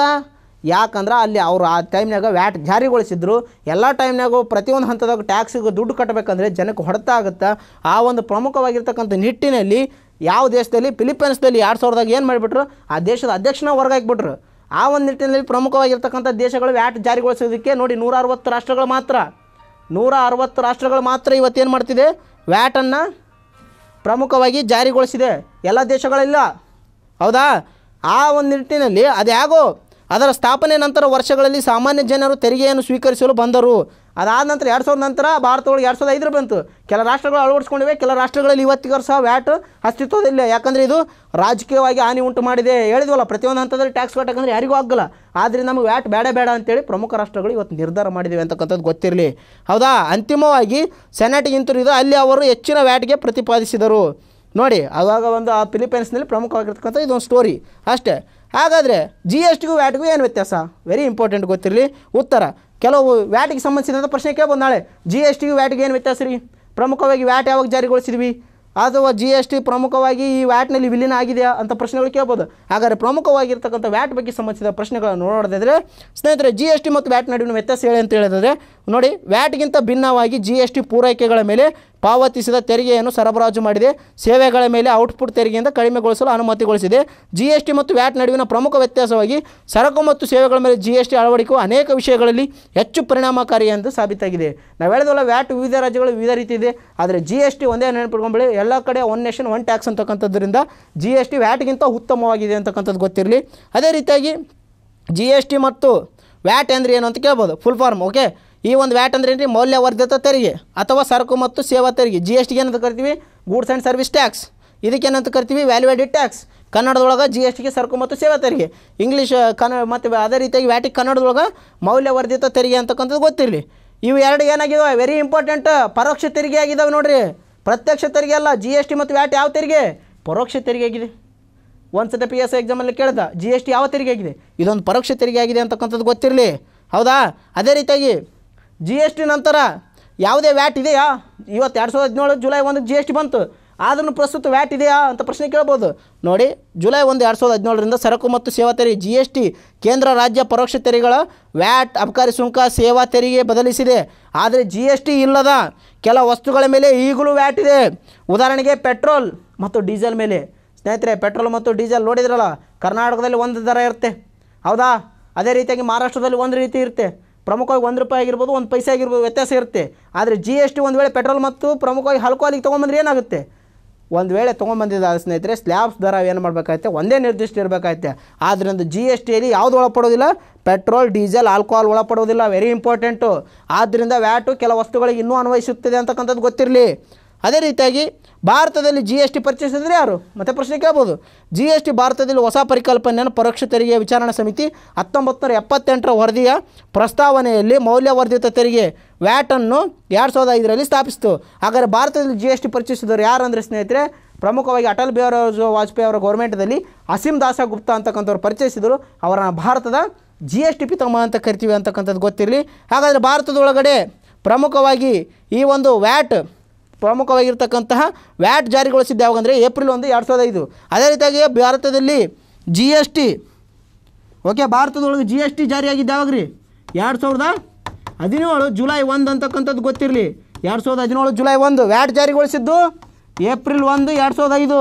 ಯಾಕಂದ್ರೆ ಅಲ್ಲಿ ಅವರು ಆ ಟೈಮ್ನಾಗ ವ್ಯಾಟ್ ಜಾರಿಗೊಳಿಸಿದ್ರು ಎಲ್ಲ ಟೈಮ್ನಾಗೂ ಪ್ರತಿಯೊಂದು ಹಂತದಾಗ ಟ್ಯಾಕ್ಸಿಗೆ ದುಡ್ಡು ಕಟ್ಟಬೇಕಂದ್ರೆ ಜನಕ್ಕೆ ಹೊಡೆತ ಆಗುತ್ತೆ ಆ ಒಂದು ಪ್ರಮುಖವಾಗಿರ್ತಕ್ಕಂಥ ನಿಟ್ಟಿನಲ್ಲಿ ಯಾವ ದೇಶದಲ್ಲಿ ಫಿಲಿಪೈನ್ಸ್ನಲ್ಲಿ ಎರಡು ಸಾವಿರದಾಗ ಏನು ಮಾಡಿಬಿಟ್ರು ಆ ದೇಶದ ಅಧ್ಯಕ್ಷನ ವರ್ಗ ಆ ಒಂದು ನಿಟ್ಟಿನಲ್ಲಿ ಪ್ರಮುಖವಾಗಿರ್ತಕ್ಕಂಥ ದೇಶಗಳು ವ್ಯಾಟ್ ಜಾರಿಗೊಳಿಸೋದಕ್ಕೆ ನೋಡಿ ನೂರ ರಾಷ್ಟ್ರಗಳು ಮಾತ್ರ ನೂರ ಅರವತ್ತು ರಾಷ್ಟ್ರಗಳು ಮಾತ್ರ ಇವತ್ತೇನು ಮಾಡ್ತಿದೆ ವ್ಯಾಟನ್ನು ಪ್ರಮುಖವಾಗಿ ಜಾರಿಗೊಳಿಸಿದೆ ಎಲ್ಲ ದೇಶಗಳಿಲ್ಲ ಹೌದಾ ಆ ಒಂದು ನಿಟ್ಟಿನಲ್ಲಿ ಅದು ಹೇಗೋ ಅದರ ಸ್ಥಾಪನೆ ನಂತರ ವರ್ಷಗಳಲ್ಲಿ ಸಾಮಾನ್ಯ ಜನರು ತೆರಿಗೆಯನ್ನು ಸ್ವೀಕರಿಸಲು ಬಂದರು ಅದಾದ ನಂತರ ಎರಡು ಸಾವಿರದ ನಂತರ ಭಾರತದೊಳಗೆ ಎರಡು ಸಾವಿರದ ಐದರ ಬಂತು ಕೆಲ ರಾಷ್ಟ್ರಗಳು ಅಳವಡಿಸ್ಕೊಂಡಿವೆ ಕೆಲ ರಾಷ್ಟ್ರಗಳಲ್ಲಿ ಇವತ್ತಿಗೂ ಸಹ ವ್ಯಾಟ್ ಅಸ್ತಿತ್ವದಲ್ಲಿ ಯಾಕಂದರೆ ಇದು ರಾಜಕೀಯವಾಗಿ ಹಾನಿ ಉಂಟು ಮಾಡಿದೆ ಹೇಳಿದ್ವಲ್ಲ ಪ್ರತಿಯೊಂದು ಹಂತದಲ್ಲಿ ಟ್ಯಾಕ್ಸ್ ಕಟ್ಟಕ್ಕಂದ್ರೆ ಯಾರಿಗೂ ಆಗಲ್ಲ ಆದರೆ ನಮಗೆ ವ್ಯಾಟ್ ಬೇಡ ಬೇಡ ಅಂತೇಳಿ ಪ್ರಮುಖ ರಾಷ್ಟ್ರಗಳು ಇವತ್ತು ನಿರ್ಧಾರ ಮಾಡಿದೆ ಅಂತಕ್ಕಂಥದ್ದು ಗೊತ್ತಿರಲಿ ಹೌದಾ ಅಂತಿಮವಾಗಿ ಸೆನೆಟ್ ಹಿಂತಿರುಗಿದ ಅಲ್ಲಿ ಅವರು ಹೆಚ್ಚಿನ ವ್ಯಾಟ್ಗೆ ಪ್ರತಿಪಾದಿಸಿದರು ನೋಡಿ ಆವಾಗ ಒಂದು ಆ ಫಿಲಿಪೈನ್ಸ್ನಲ್ಲಿ ಪ್ರಮುಖವಾಗಿರ್ತಕ್ಕಂಥ ಇದೊಂದು ಸ್ಟೋರಿ ಅಷ್ಟೇ ಹಾಗಾದರೆ ಜಿ ಎಸ್ ಟಿಗೂ ವ್ಯಾಟ್ಗೂ ಏನು ವ್ಯತ್ಯಾಸ ವೆರಿ ಇಂಪಾರ್ಟೆಂಟ್ ಗೊತ್ತಿರಲಿ ಉತ್ತರ ಕೆಲವು ವ್ಯಾಟಿಗೆ ಸಂಬಂಧಿಸಿದಂಥ ಪ್ರಶ್ನೆ ಕೇಳ್ಬೋದು ನಾಳೆ ಜಿ ಎಸ್ ಟಿಗೂ ವ್ಯಾಟ್ಗೆ ಏನು ವ್ಯತ್ಯಾಸ ರೀ ಪ್ರಮುಖವಾಗಿ ವ್ಯಾಟ್ ಯಾವಾಗ ಜಾರಿಗೊಳಿಸಿದ್ವಿ ಅಥವಾ ಜಿ ಎಸ್ ಟಿ ಪ್ರಮುಖವಾಗಿ ಈ ವ್ಯಾಟ್ನಲ್ಲಿ ವಿಲೀನ ಆಗಿದೆಯಾ ಅಂತ ಪ್ರಶ್ನೆಗಳು ಕೇಳ್ಬೋದು ಹಾಗಾದರೆ ಪ್ರಮುಖವಾಗಿರ್ತಕ್ಕಂಥ ವ್ಯಾಟ್ ಬಗ್ಗೆ ಸಂಬಂಧಿಸಿದ ಪ್ರಶ್ನೆಗಳನ್ನು ನೋಡೋದಾದರೆ ಸ್ನೇಹಿತರೆ ಜಿ ಎಸ್ ಟಿ ಮತ್ತು ವ್ಯಾಟ್ ನಡುವಿನ ವ್ಯತ್ಯಾಸ ಹೇಳಿ ಅಂತ ಹೇಳಿದ್ರೆ ನೋಡಿ ವ್ಯಾಟ್ಗಿಂತ ಭಿನ್ನವಾಗಿ ಜಿ ಎಸ್ ಟಿ ಪೂರೈಕೆಗಳ ಮೇಲೆ ಪಾವತಿಸಿದ ತೆರಿಗೆಯನ್ನು ಸರಬರಾಜು ಮಾಡಿದೆ ಸೇವೆಗಳ ಮೇಲೆ ಔಟ್ಪುಟ್ ತೆರಿಗೆಯಿಂದ ಕಡಿಮೆಗೊಳಿಸಲು ಅನುಮತಿಗೊಳಿಸಿದೆ ಜಿ ಎಸ್ ಟಿ ಮತ್ತು ವ್ಯಾಟ್ ನಡುವಿನ ಪ್ರಮುಖ ವ್ಯತ್ಯಾಸವಾಗಿ ಸರಕು ಮತ್ತು ಸೇವೆಗಳ ಮೇಲೆ ಜಿ ಎಸ್ ಟಿ ಅಳವಡಿಕೆಯು ಅನೇಕ ವಿಷಯಗಳಲ್ಲಿ ಹೆಚ್ಚು ಪರಿಣಾಮಕಾರಿ ಎಂದು ಸಾಬೀತಾಗಿದೆ ನಾವು ಹೇಳಿದಲ್ಲ ವ್ಯಾಟ್ ವಿವಿಧ ರಾಜ್ಯಗಳು ವಿವಿಧ ರೀತಿ ಇದೆ ಆದರೆ ಜಿ ಎಸ್ ಟಿ ಒಂದೇ ನೆನಪಿಟ್ಕೊಂಬೇಡಿ ಎಲ್ಲ ಕಡೆ ಒನ್ ನೇಷನ್ ಒನ್ ಟ್ಯಾಕ್ಸ್ ಅಂತಕ್ಕಂಥದ್ದರಿಂದ ಜಿ ಎಸ್ ಟಿ ವ್ಯಾಟ್ಗಿಂತ ಉತ್ತಮವಾಗಿದೆ ಅಂತಕ್ಕಂಥದ್ದು ಗೊತ್ತಿರಲಿ ಅದೇ ರೀತಿಯಾಗಿ ಜಿ ಎಸ್ ಟಿ ಮತ್ತು ವ್ಯಾಟ್ ಅಂದರೆ ಏನು ಅಂತ ಕೇಳ್ಬೋದು ಫುಲ್ ಫಾರ್ಮ್ ಓಕೆ ಈ ಒಂದು ವ್ಯಾಟ್ ಅಂದ್ರೆ ಏನು ಮೌಲ್ಯವರ್ಧಿತ ತೆರಿಗೆ ಅಥವಾ ಸರಕು ಮತ್ತು ಸೇವಾ ತೆರಿಗೆ ಜಿ ಎಸ್ ಟಿಗೆ ಏನಂತ ಕರಿತೀವಿ ಗೂಡ್ಸ್ ಆ್ಯಂಡ್ ಸರ್ವಿಸ್ ಟ್ಯಾಕ್ಸ್ ಇದಕ್ಕೆ ಏನಂತ ಕರಿತೀವಿ ವ್ಯಾಲ್ಯೂ ಆ್ಯಡೆಡ್ ಟ್ಯಾಕ್ಸ್ ಕನ್ನಡದೊಳಗೆ ಜಿ ಎಸ್ ಟಿಗೆ ಸರಕು ಮತ್ತು ಸೇವಾ ತೆರಿಗೆ ಇಂಗ್ಲೀಷ್ ಕನ್ನ ಮತ್ತು ಅದೇ ರೀತಿಯಾಗಿ ವ್ಯಾಟಿಗೆ ಕನ್ನಡದೊಳಗೆ ಮೌಲ್ಯವರ್ಧಿತ ತೆರಿಗೆ ಅಂತಕ್ಕಂಥದ್ದು ಗೊತ್ತಿರಲಿ ಇವು ಎರಡು ಏನಾಗಿದಾವೆ ವೆರಿ ಇಂಪಾರ್ಟೆಂಟ್ ಪರೋಕ್ಷ ತೆರಿಗೆ ಆಗಿದ್ದಾವೆ ನೋಡಿರಿ ಪ್ರತ್ಯಕ್ಷ ತೆರಿಗೆ ಅಲ್ಲ ಜಿ ಎಸ್ ಟಿ ಮತ್ತು ವ್ಯಾಟ್ ಯಾವ ತೆರಿಗೆ ಪರೋಕ್ಷ ತೆರಿಗೆ ಆಗಿದೆ ಒಂದು ಸತಿ ಪಿ ಎಸ್ ಎಕ್ಸಾಮಲ್ಲಿ ಕೇಳ್ದೆ ಜಿ ಎಸ್ ಟಿ ಯಾವ ತೆರಿಗೆ ಆಗಿದೆ ಇದೊಂದು ಪರೋಕ್ಷ ತೆರಿಗೆ ಆಗಿದೆ ಅಂತಕ್ಕಂಥದ್ದು ಗೊತ್ತಿರಲಿ ಹೌದಾ ಅದೇ ರೀತಿಯಾಗಿ ಜಿ ಎಸ್ ಟಿ ನಂತರ ಯಾವುದೇ ವ್ಯಾಟ್ ಇದೆಯಾ ಇವತ್ತು ಎರಡು ಸಾವಿರದ ಹದಿನೇಳು ಜುಲೈ ಒಂದು ಜಿ ಎಸ್ ಟಿ ಬಂತು ಆದ್ರೂ ಪ್ರಸ್ತುತ ವ್ಯಾಟ್ ಇದೆಯಾ ಅಂತ ಪ್ರಶ್ನೆ ಕೇಳ್ಬೋದು ನೋಡಿ ಜುಲೈ ಒಂದು ಎರಡು ಸಾವಿರದ ಹದಿನೇಳರಿಂದ ಸರಕು ಮತ್ತು ಸೇವಾ ತೆರಿಗೆ ಜಿ ಎಸ್ ಟಿ ಕೇಂದ್ರ ರಾಜ್ಯ ಪರೋಕ್ಷ ತೆರಿಗೆಗಳ ವ್ಯಾಟ್ ಅಬಕಾರಿ ಸುಂಕ ಸೇವಾ ತೆರಿಗೆ ಬದಲಿಸಿದೆ ಆದರೆ ಜಿ ಎಸ್ ಟಿ ಇಲ್ಲದ ಕೆಲ ವಸ್ತುಗಳ ಮೇಲೆ ಈಗಲೂ ವ್ಯಾಟ್ ಇದೆ ಉದಾಹರಣೆಗೆ ಪೆಟ್ರೋಲ್ ಮತ್ತು ಡೀಸೆಲ್ ಮೇಲೆ ಸ್ನೇಹಿತರೆ ಪೆಟ್ರೋಲ್ ಮತ್ತು ಡೀಸೆಲ್ ನೋಡಿದ್ರಲ್ಲ ಕರ್ನಾಟಕದಲ್ಲಿ ಒಂದು ದರ ಇರುತ್ತೆ ಹೌದಾ ಅದೇ ರೀತಿಯಾಗಿ ಮಹಾರಾಷ್ಟ್ರದಲ್ಲಿ ಒಂದು ರೀತಿ ಇರುತ್ತೆ ಪ್ರಮುಖವಾಗಿ ಒಂದು ರೂಪಾಯಿ ಆಗಿರ್ಬೋದು ಒಂದು ಪೈಸೆ ಆಗಿರ್ಬೋದು ವ್ಯತ್ಯಾಸ ಇರುತ್ತೆ ಆದರೆ ಜಿ ಎಸ್ ಟಿ ಒಂದು ವೇಳೆ ಪೆಟ್ರೋಲ್ ಮತ್ತು ಪ್ರಮುಖವಾಗಿ ಹಲ್ಕೋಲಿಗೆ ತೊಗೊಂಬಂದ್ರೆ ಏನಾಗುತ್ತೆ ಒಂದು ವೇಳೆ ತೊಗೊಂಬಂದಿದ್ದ ಸ್ನೇಹಿತರೆ ಸ್ಲ್ಯಾಬ್ಸ್ ದರ ಏನು ಮಾಡಬೇಕಾಗುತ್ತೆ ಒಂದೇ ನಿರ್ದಿಷ್ಟ ಇರಬೇಕಾಗುತ್ತೆ ಆದ್ದರಿಂದ ಜಿ ಎಸ್ ಟಿಯಲ್ಲಿ ಯಾವುದು ಒಳಪಡೋದಿಲ್ಲ ಪೆಟ್ರೋಲ್ ಡೀಸೆಲ್ ಆಲ್ಕೋಹಾಲ್ ಒಳಪಡೋದಿಲ್ಲ ವೆರಿ ಇಂಪಾರ್ಟೆಂಟು ಆದ್ದರಿಂದ ವ್ಯಾಟು ಕೆಲ ವಸ್ತುಗಳಿಗೆ ಇನ್ನೂ ಅನ್ವಯಿಸುತ್ತದೆ ಅಂತಕ್ಕಂಥದ್ದು ಗೊತ್ತಿರಲಿ ಅದೇ ರೀತಿಯಾಗಿ ಭಾರತದಲ್ಲಿ ಜಿ ಎಸ್ ಟಿ ಪರ್ಚೇಸ್ ಯಾರು ಮತ್ತೆ ಪ್ರಶ್ನೆ ಕೇಳ್ಬೋದು ಜಿ ಎಸ್ ಟಿ ಭಾರತದಲ್ಲಿ ಹೊಸ ಪರಿಕಲ್ಪನೆಯನ್ನು ಪರೋಕ್ಷ ತೆರಿಗೆ ವಿಚಾರಣಾ ಸಮಿತಿ ಹತ್ತೊಂಬತ್ತು ನೂರ ಎಪ್ಪತ್ತೆಂಟರ ವರದಿಯ ಪ್ರಸ್ತಾವನೆಯಲ್ಲಿ ಮೌಲ್ಯವರ್ಧಿತ ತೆರಿಗೆ ವ್ಯಾಟನ್ನು ಎರಡು ಸಾವಿರದ ಐದರಲ್ಲಿ ಸ್ಥಾಪಿಸಿತು ಹಾಗಾದರೆ ಭಾರತದಲ್ಲಿ ಜಿ ಎಸ್ ಟಿ ಪರಿಚಯಿಸಿದವರು ಯಾರು ಅಂದರೆ ಸ್ನೇಹಿತರೆ ಪ್ರಮುಖವಾಗಿ ಅಟಲ್ ಬಿಹಾರಿ ವಾಜಪೇಯಿ ಅವರ ಗೌರ್ಮೆಂಟ್ದಲ್ಲಿ ಅಸೀಮ್ ದಾಸ ಗುಪ್ತ ಅಂತಕ್ಕಂಥವ್ರು ಪರಿಚಯಿಸಿದರು ಅವರನ್ನು ಭಾರತದ ಜಿ ಎಸ್ ಟಿ ಪಿತಮ್ಮ ಅಂತ ಕರಿತೀವಿ ಅಂತಕ್ಕಂಥದ್ದು ಗೊತ್ತಿರಲಿ ಹಾಗಾದರೆ ಭಾರತದೊಳಗಡೆ ಪ್ರಮುಖವಾಗಿ ಈ ಒಂದು ವ್ಯಾಟ್ ಪ್ರಮುಖವಾಗಿರ್ತಕ್ಕಂತಹ ವ್ಯಾಟ್ ಜಾರಿಗೊಳಿಸಿದ್ದು ಯಾವಾಗಂದರೆ ಏಪ್ರಿಲ್ ಒಂದು ಎರಡು ಸಾವಿರದ ಐದು ಅದೇ ರೀತಿಯಾಗಿ ಭಾರತದಲ್ಲಿ ಜಿ ಎಸ್ ಟಿ ಓಕೆ ಭಾರತದೊಳಗೆ ಜಿ ಎಸ್ ಟಿ ಜಾರಿಯಾಗಿದ್ದು ಯಾವಾಗ ರೀ ಎರಡು ಸಾವಿರದ ಹದಿನೇಳು ಜುಲೈ ಒಂದು ಅಂತಕ್ಕಂಥದ್ದು ಗೊತ್ತಿರಲಿ ಎರಡು ಸಾವಿರದ ಹದಿನೇಳು ಜುಲೈ ಒಂದು ವ್ಯಾಟ್ ಜಾರಿಗೊಳಿಸಿದ್ದು ಏಪ್ರಿಲ್ ಒಂದು ಎರಡು ಸಾವಿರದ ಐದು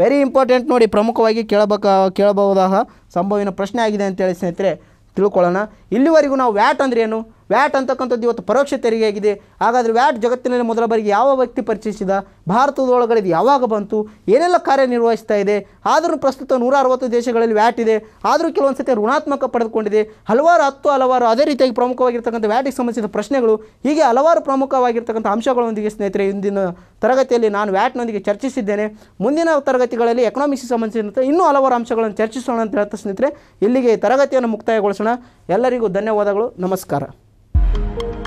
ವೆರಿ ಇಂಪಾರ್ಟೆಂಟ್ ನೋಡಿ ಪ್ರಮುಖವಾಗಿ ಕೇಳಬೇಕ ಕೇಳಬಹುದಾದ ಸಂಭವಿನ ಪ್ರಶ್ನೆ ಆಗಿದೆ ಅಂತೇಳಿ ಸ್ನೇಹಿತರೆ ತಿಳ್ಕೊಳ್ಳೋಣ ಇಲ್ಲಿವರೆಗೂ ನಾವು ವ್ಯಾಟ್ ಅಂದ್ರೇನು ಏನು ವ್ಯಾಟ್ ಅಂತಕ್ಕಂಥದ್ದು ಇವತ್ತು ಪರೋಕ್ಷ ತೆರಿಗೆ ಆಗಿದೆ ಹಾಗಾದರೆ ವ್ಯಾಟ್ ಜಗತ್ತಿನಲ್ಲಿ ಮೊದಲ ಬಾರಿಗೆ ಯಾವ ವ್ಯಕ್ತಿ ಪರಿಚಯಿಸಿದ ಭಾರತದೊಳಗಡೆ ಇದು ಯಾವಾಗ ಬಂತು ಏನೆಲ್ಲ ಕಾರ್ಯನಿರ್ವಹಿಸ್ತಾ ಇದೆ ಆದರೂ ಪ್ರಸ್ತುತ ನೂರ ಅರವತ್ತು ದೇಶಗಳಲ್ಲಿ ವ್ಯಾಟ್ ಇದೆ ಆದರೂ ಕೆಲವೊಂದು ಸತಿ ಋಣಾತ್ಮಕ ಪಡೆದುಕೊಂಡಿದೆ ಹಲವಾರು ಹತ್ತು ಹಲವಾರು ಅದೇ ರೀತಿಯಾಗಿ ಪ್ರಮುಖವಾಗಿರ್ತಕ್ಕಂಥ ವ್ಯಾಟಿಗೆ ಸಂಬಂಧಿಸಿದ ಪ್ರಶ್ನೆಗಳು ಹೀಗೆ ಹಲವಾರು ಪ್ರಮುಖವಾಗಿರ್ತಕ್ಕಂಥ ಅಂಶಗಳೊಂದಿಗೆ ಸ್ನೇಹಿತರೆ ಇಂದಿನ ತರಗತಿಯಲ್ಲಿ ನಾನು ವ್ಯಾಟ್ನೊಂದಿಗೆ ಚರ್ಚಿಸಿದ್ದೇನೆ ಮುಂದಿನ ತರಗತಿಗಳಲ್ಲಿ ಎಕನಾಮಿಕ್ಸ್ ಸಂಬಂಧಿಸಿದಂತೆ ಇನ್ನೂ ಹಲವಾರು ಅಂಶಗಳನ್ನು ಚರ್ಚಿಸೋಣ ಅಂತ ಹೇಳ್ತಾ ಸ್ನೇಹಿತರೆ ಇಲ್ಲಿಗೆ ತರಗತಿಯನ್ನು ಮುಕ್ತಾಯಗೊಳಿಸೋಣ ಎಲ್ಲರಿಗೂ ಧನ್ಯವಾದಗಳು ನಮಸ್ಕಾರ Thank you.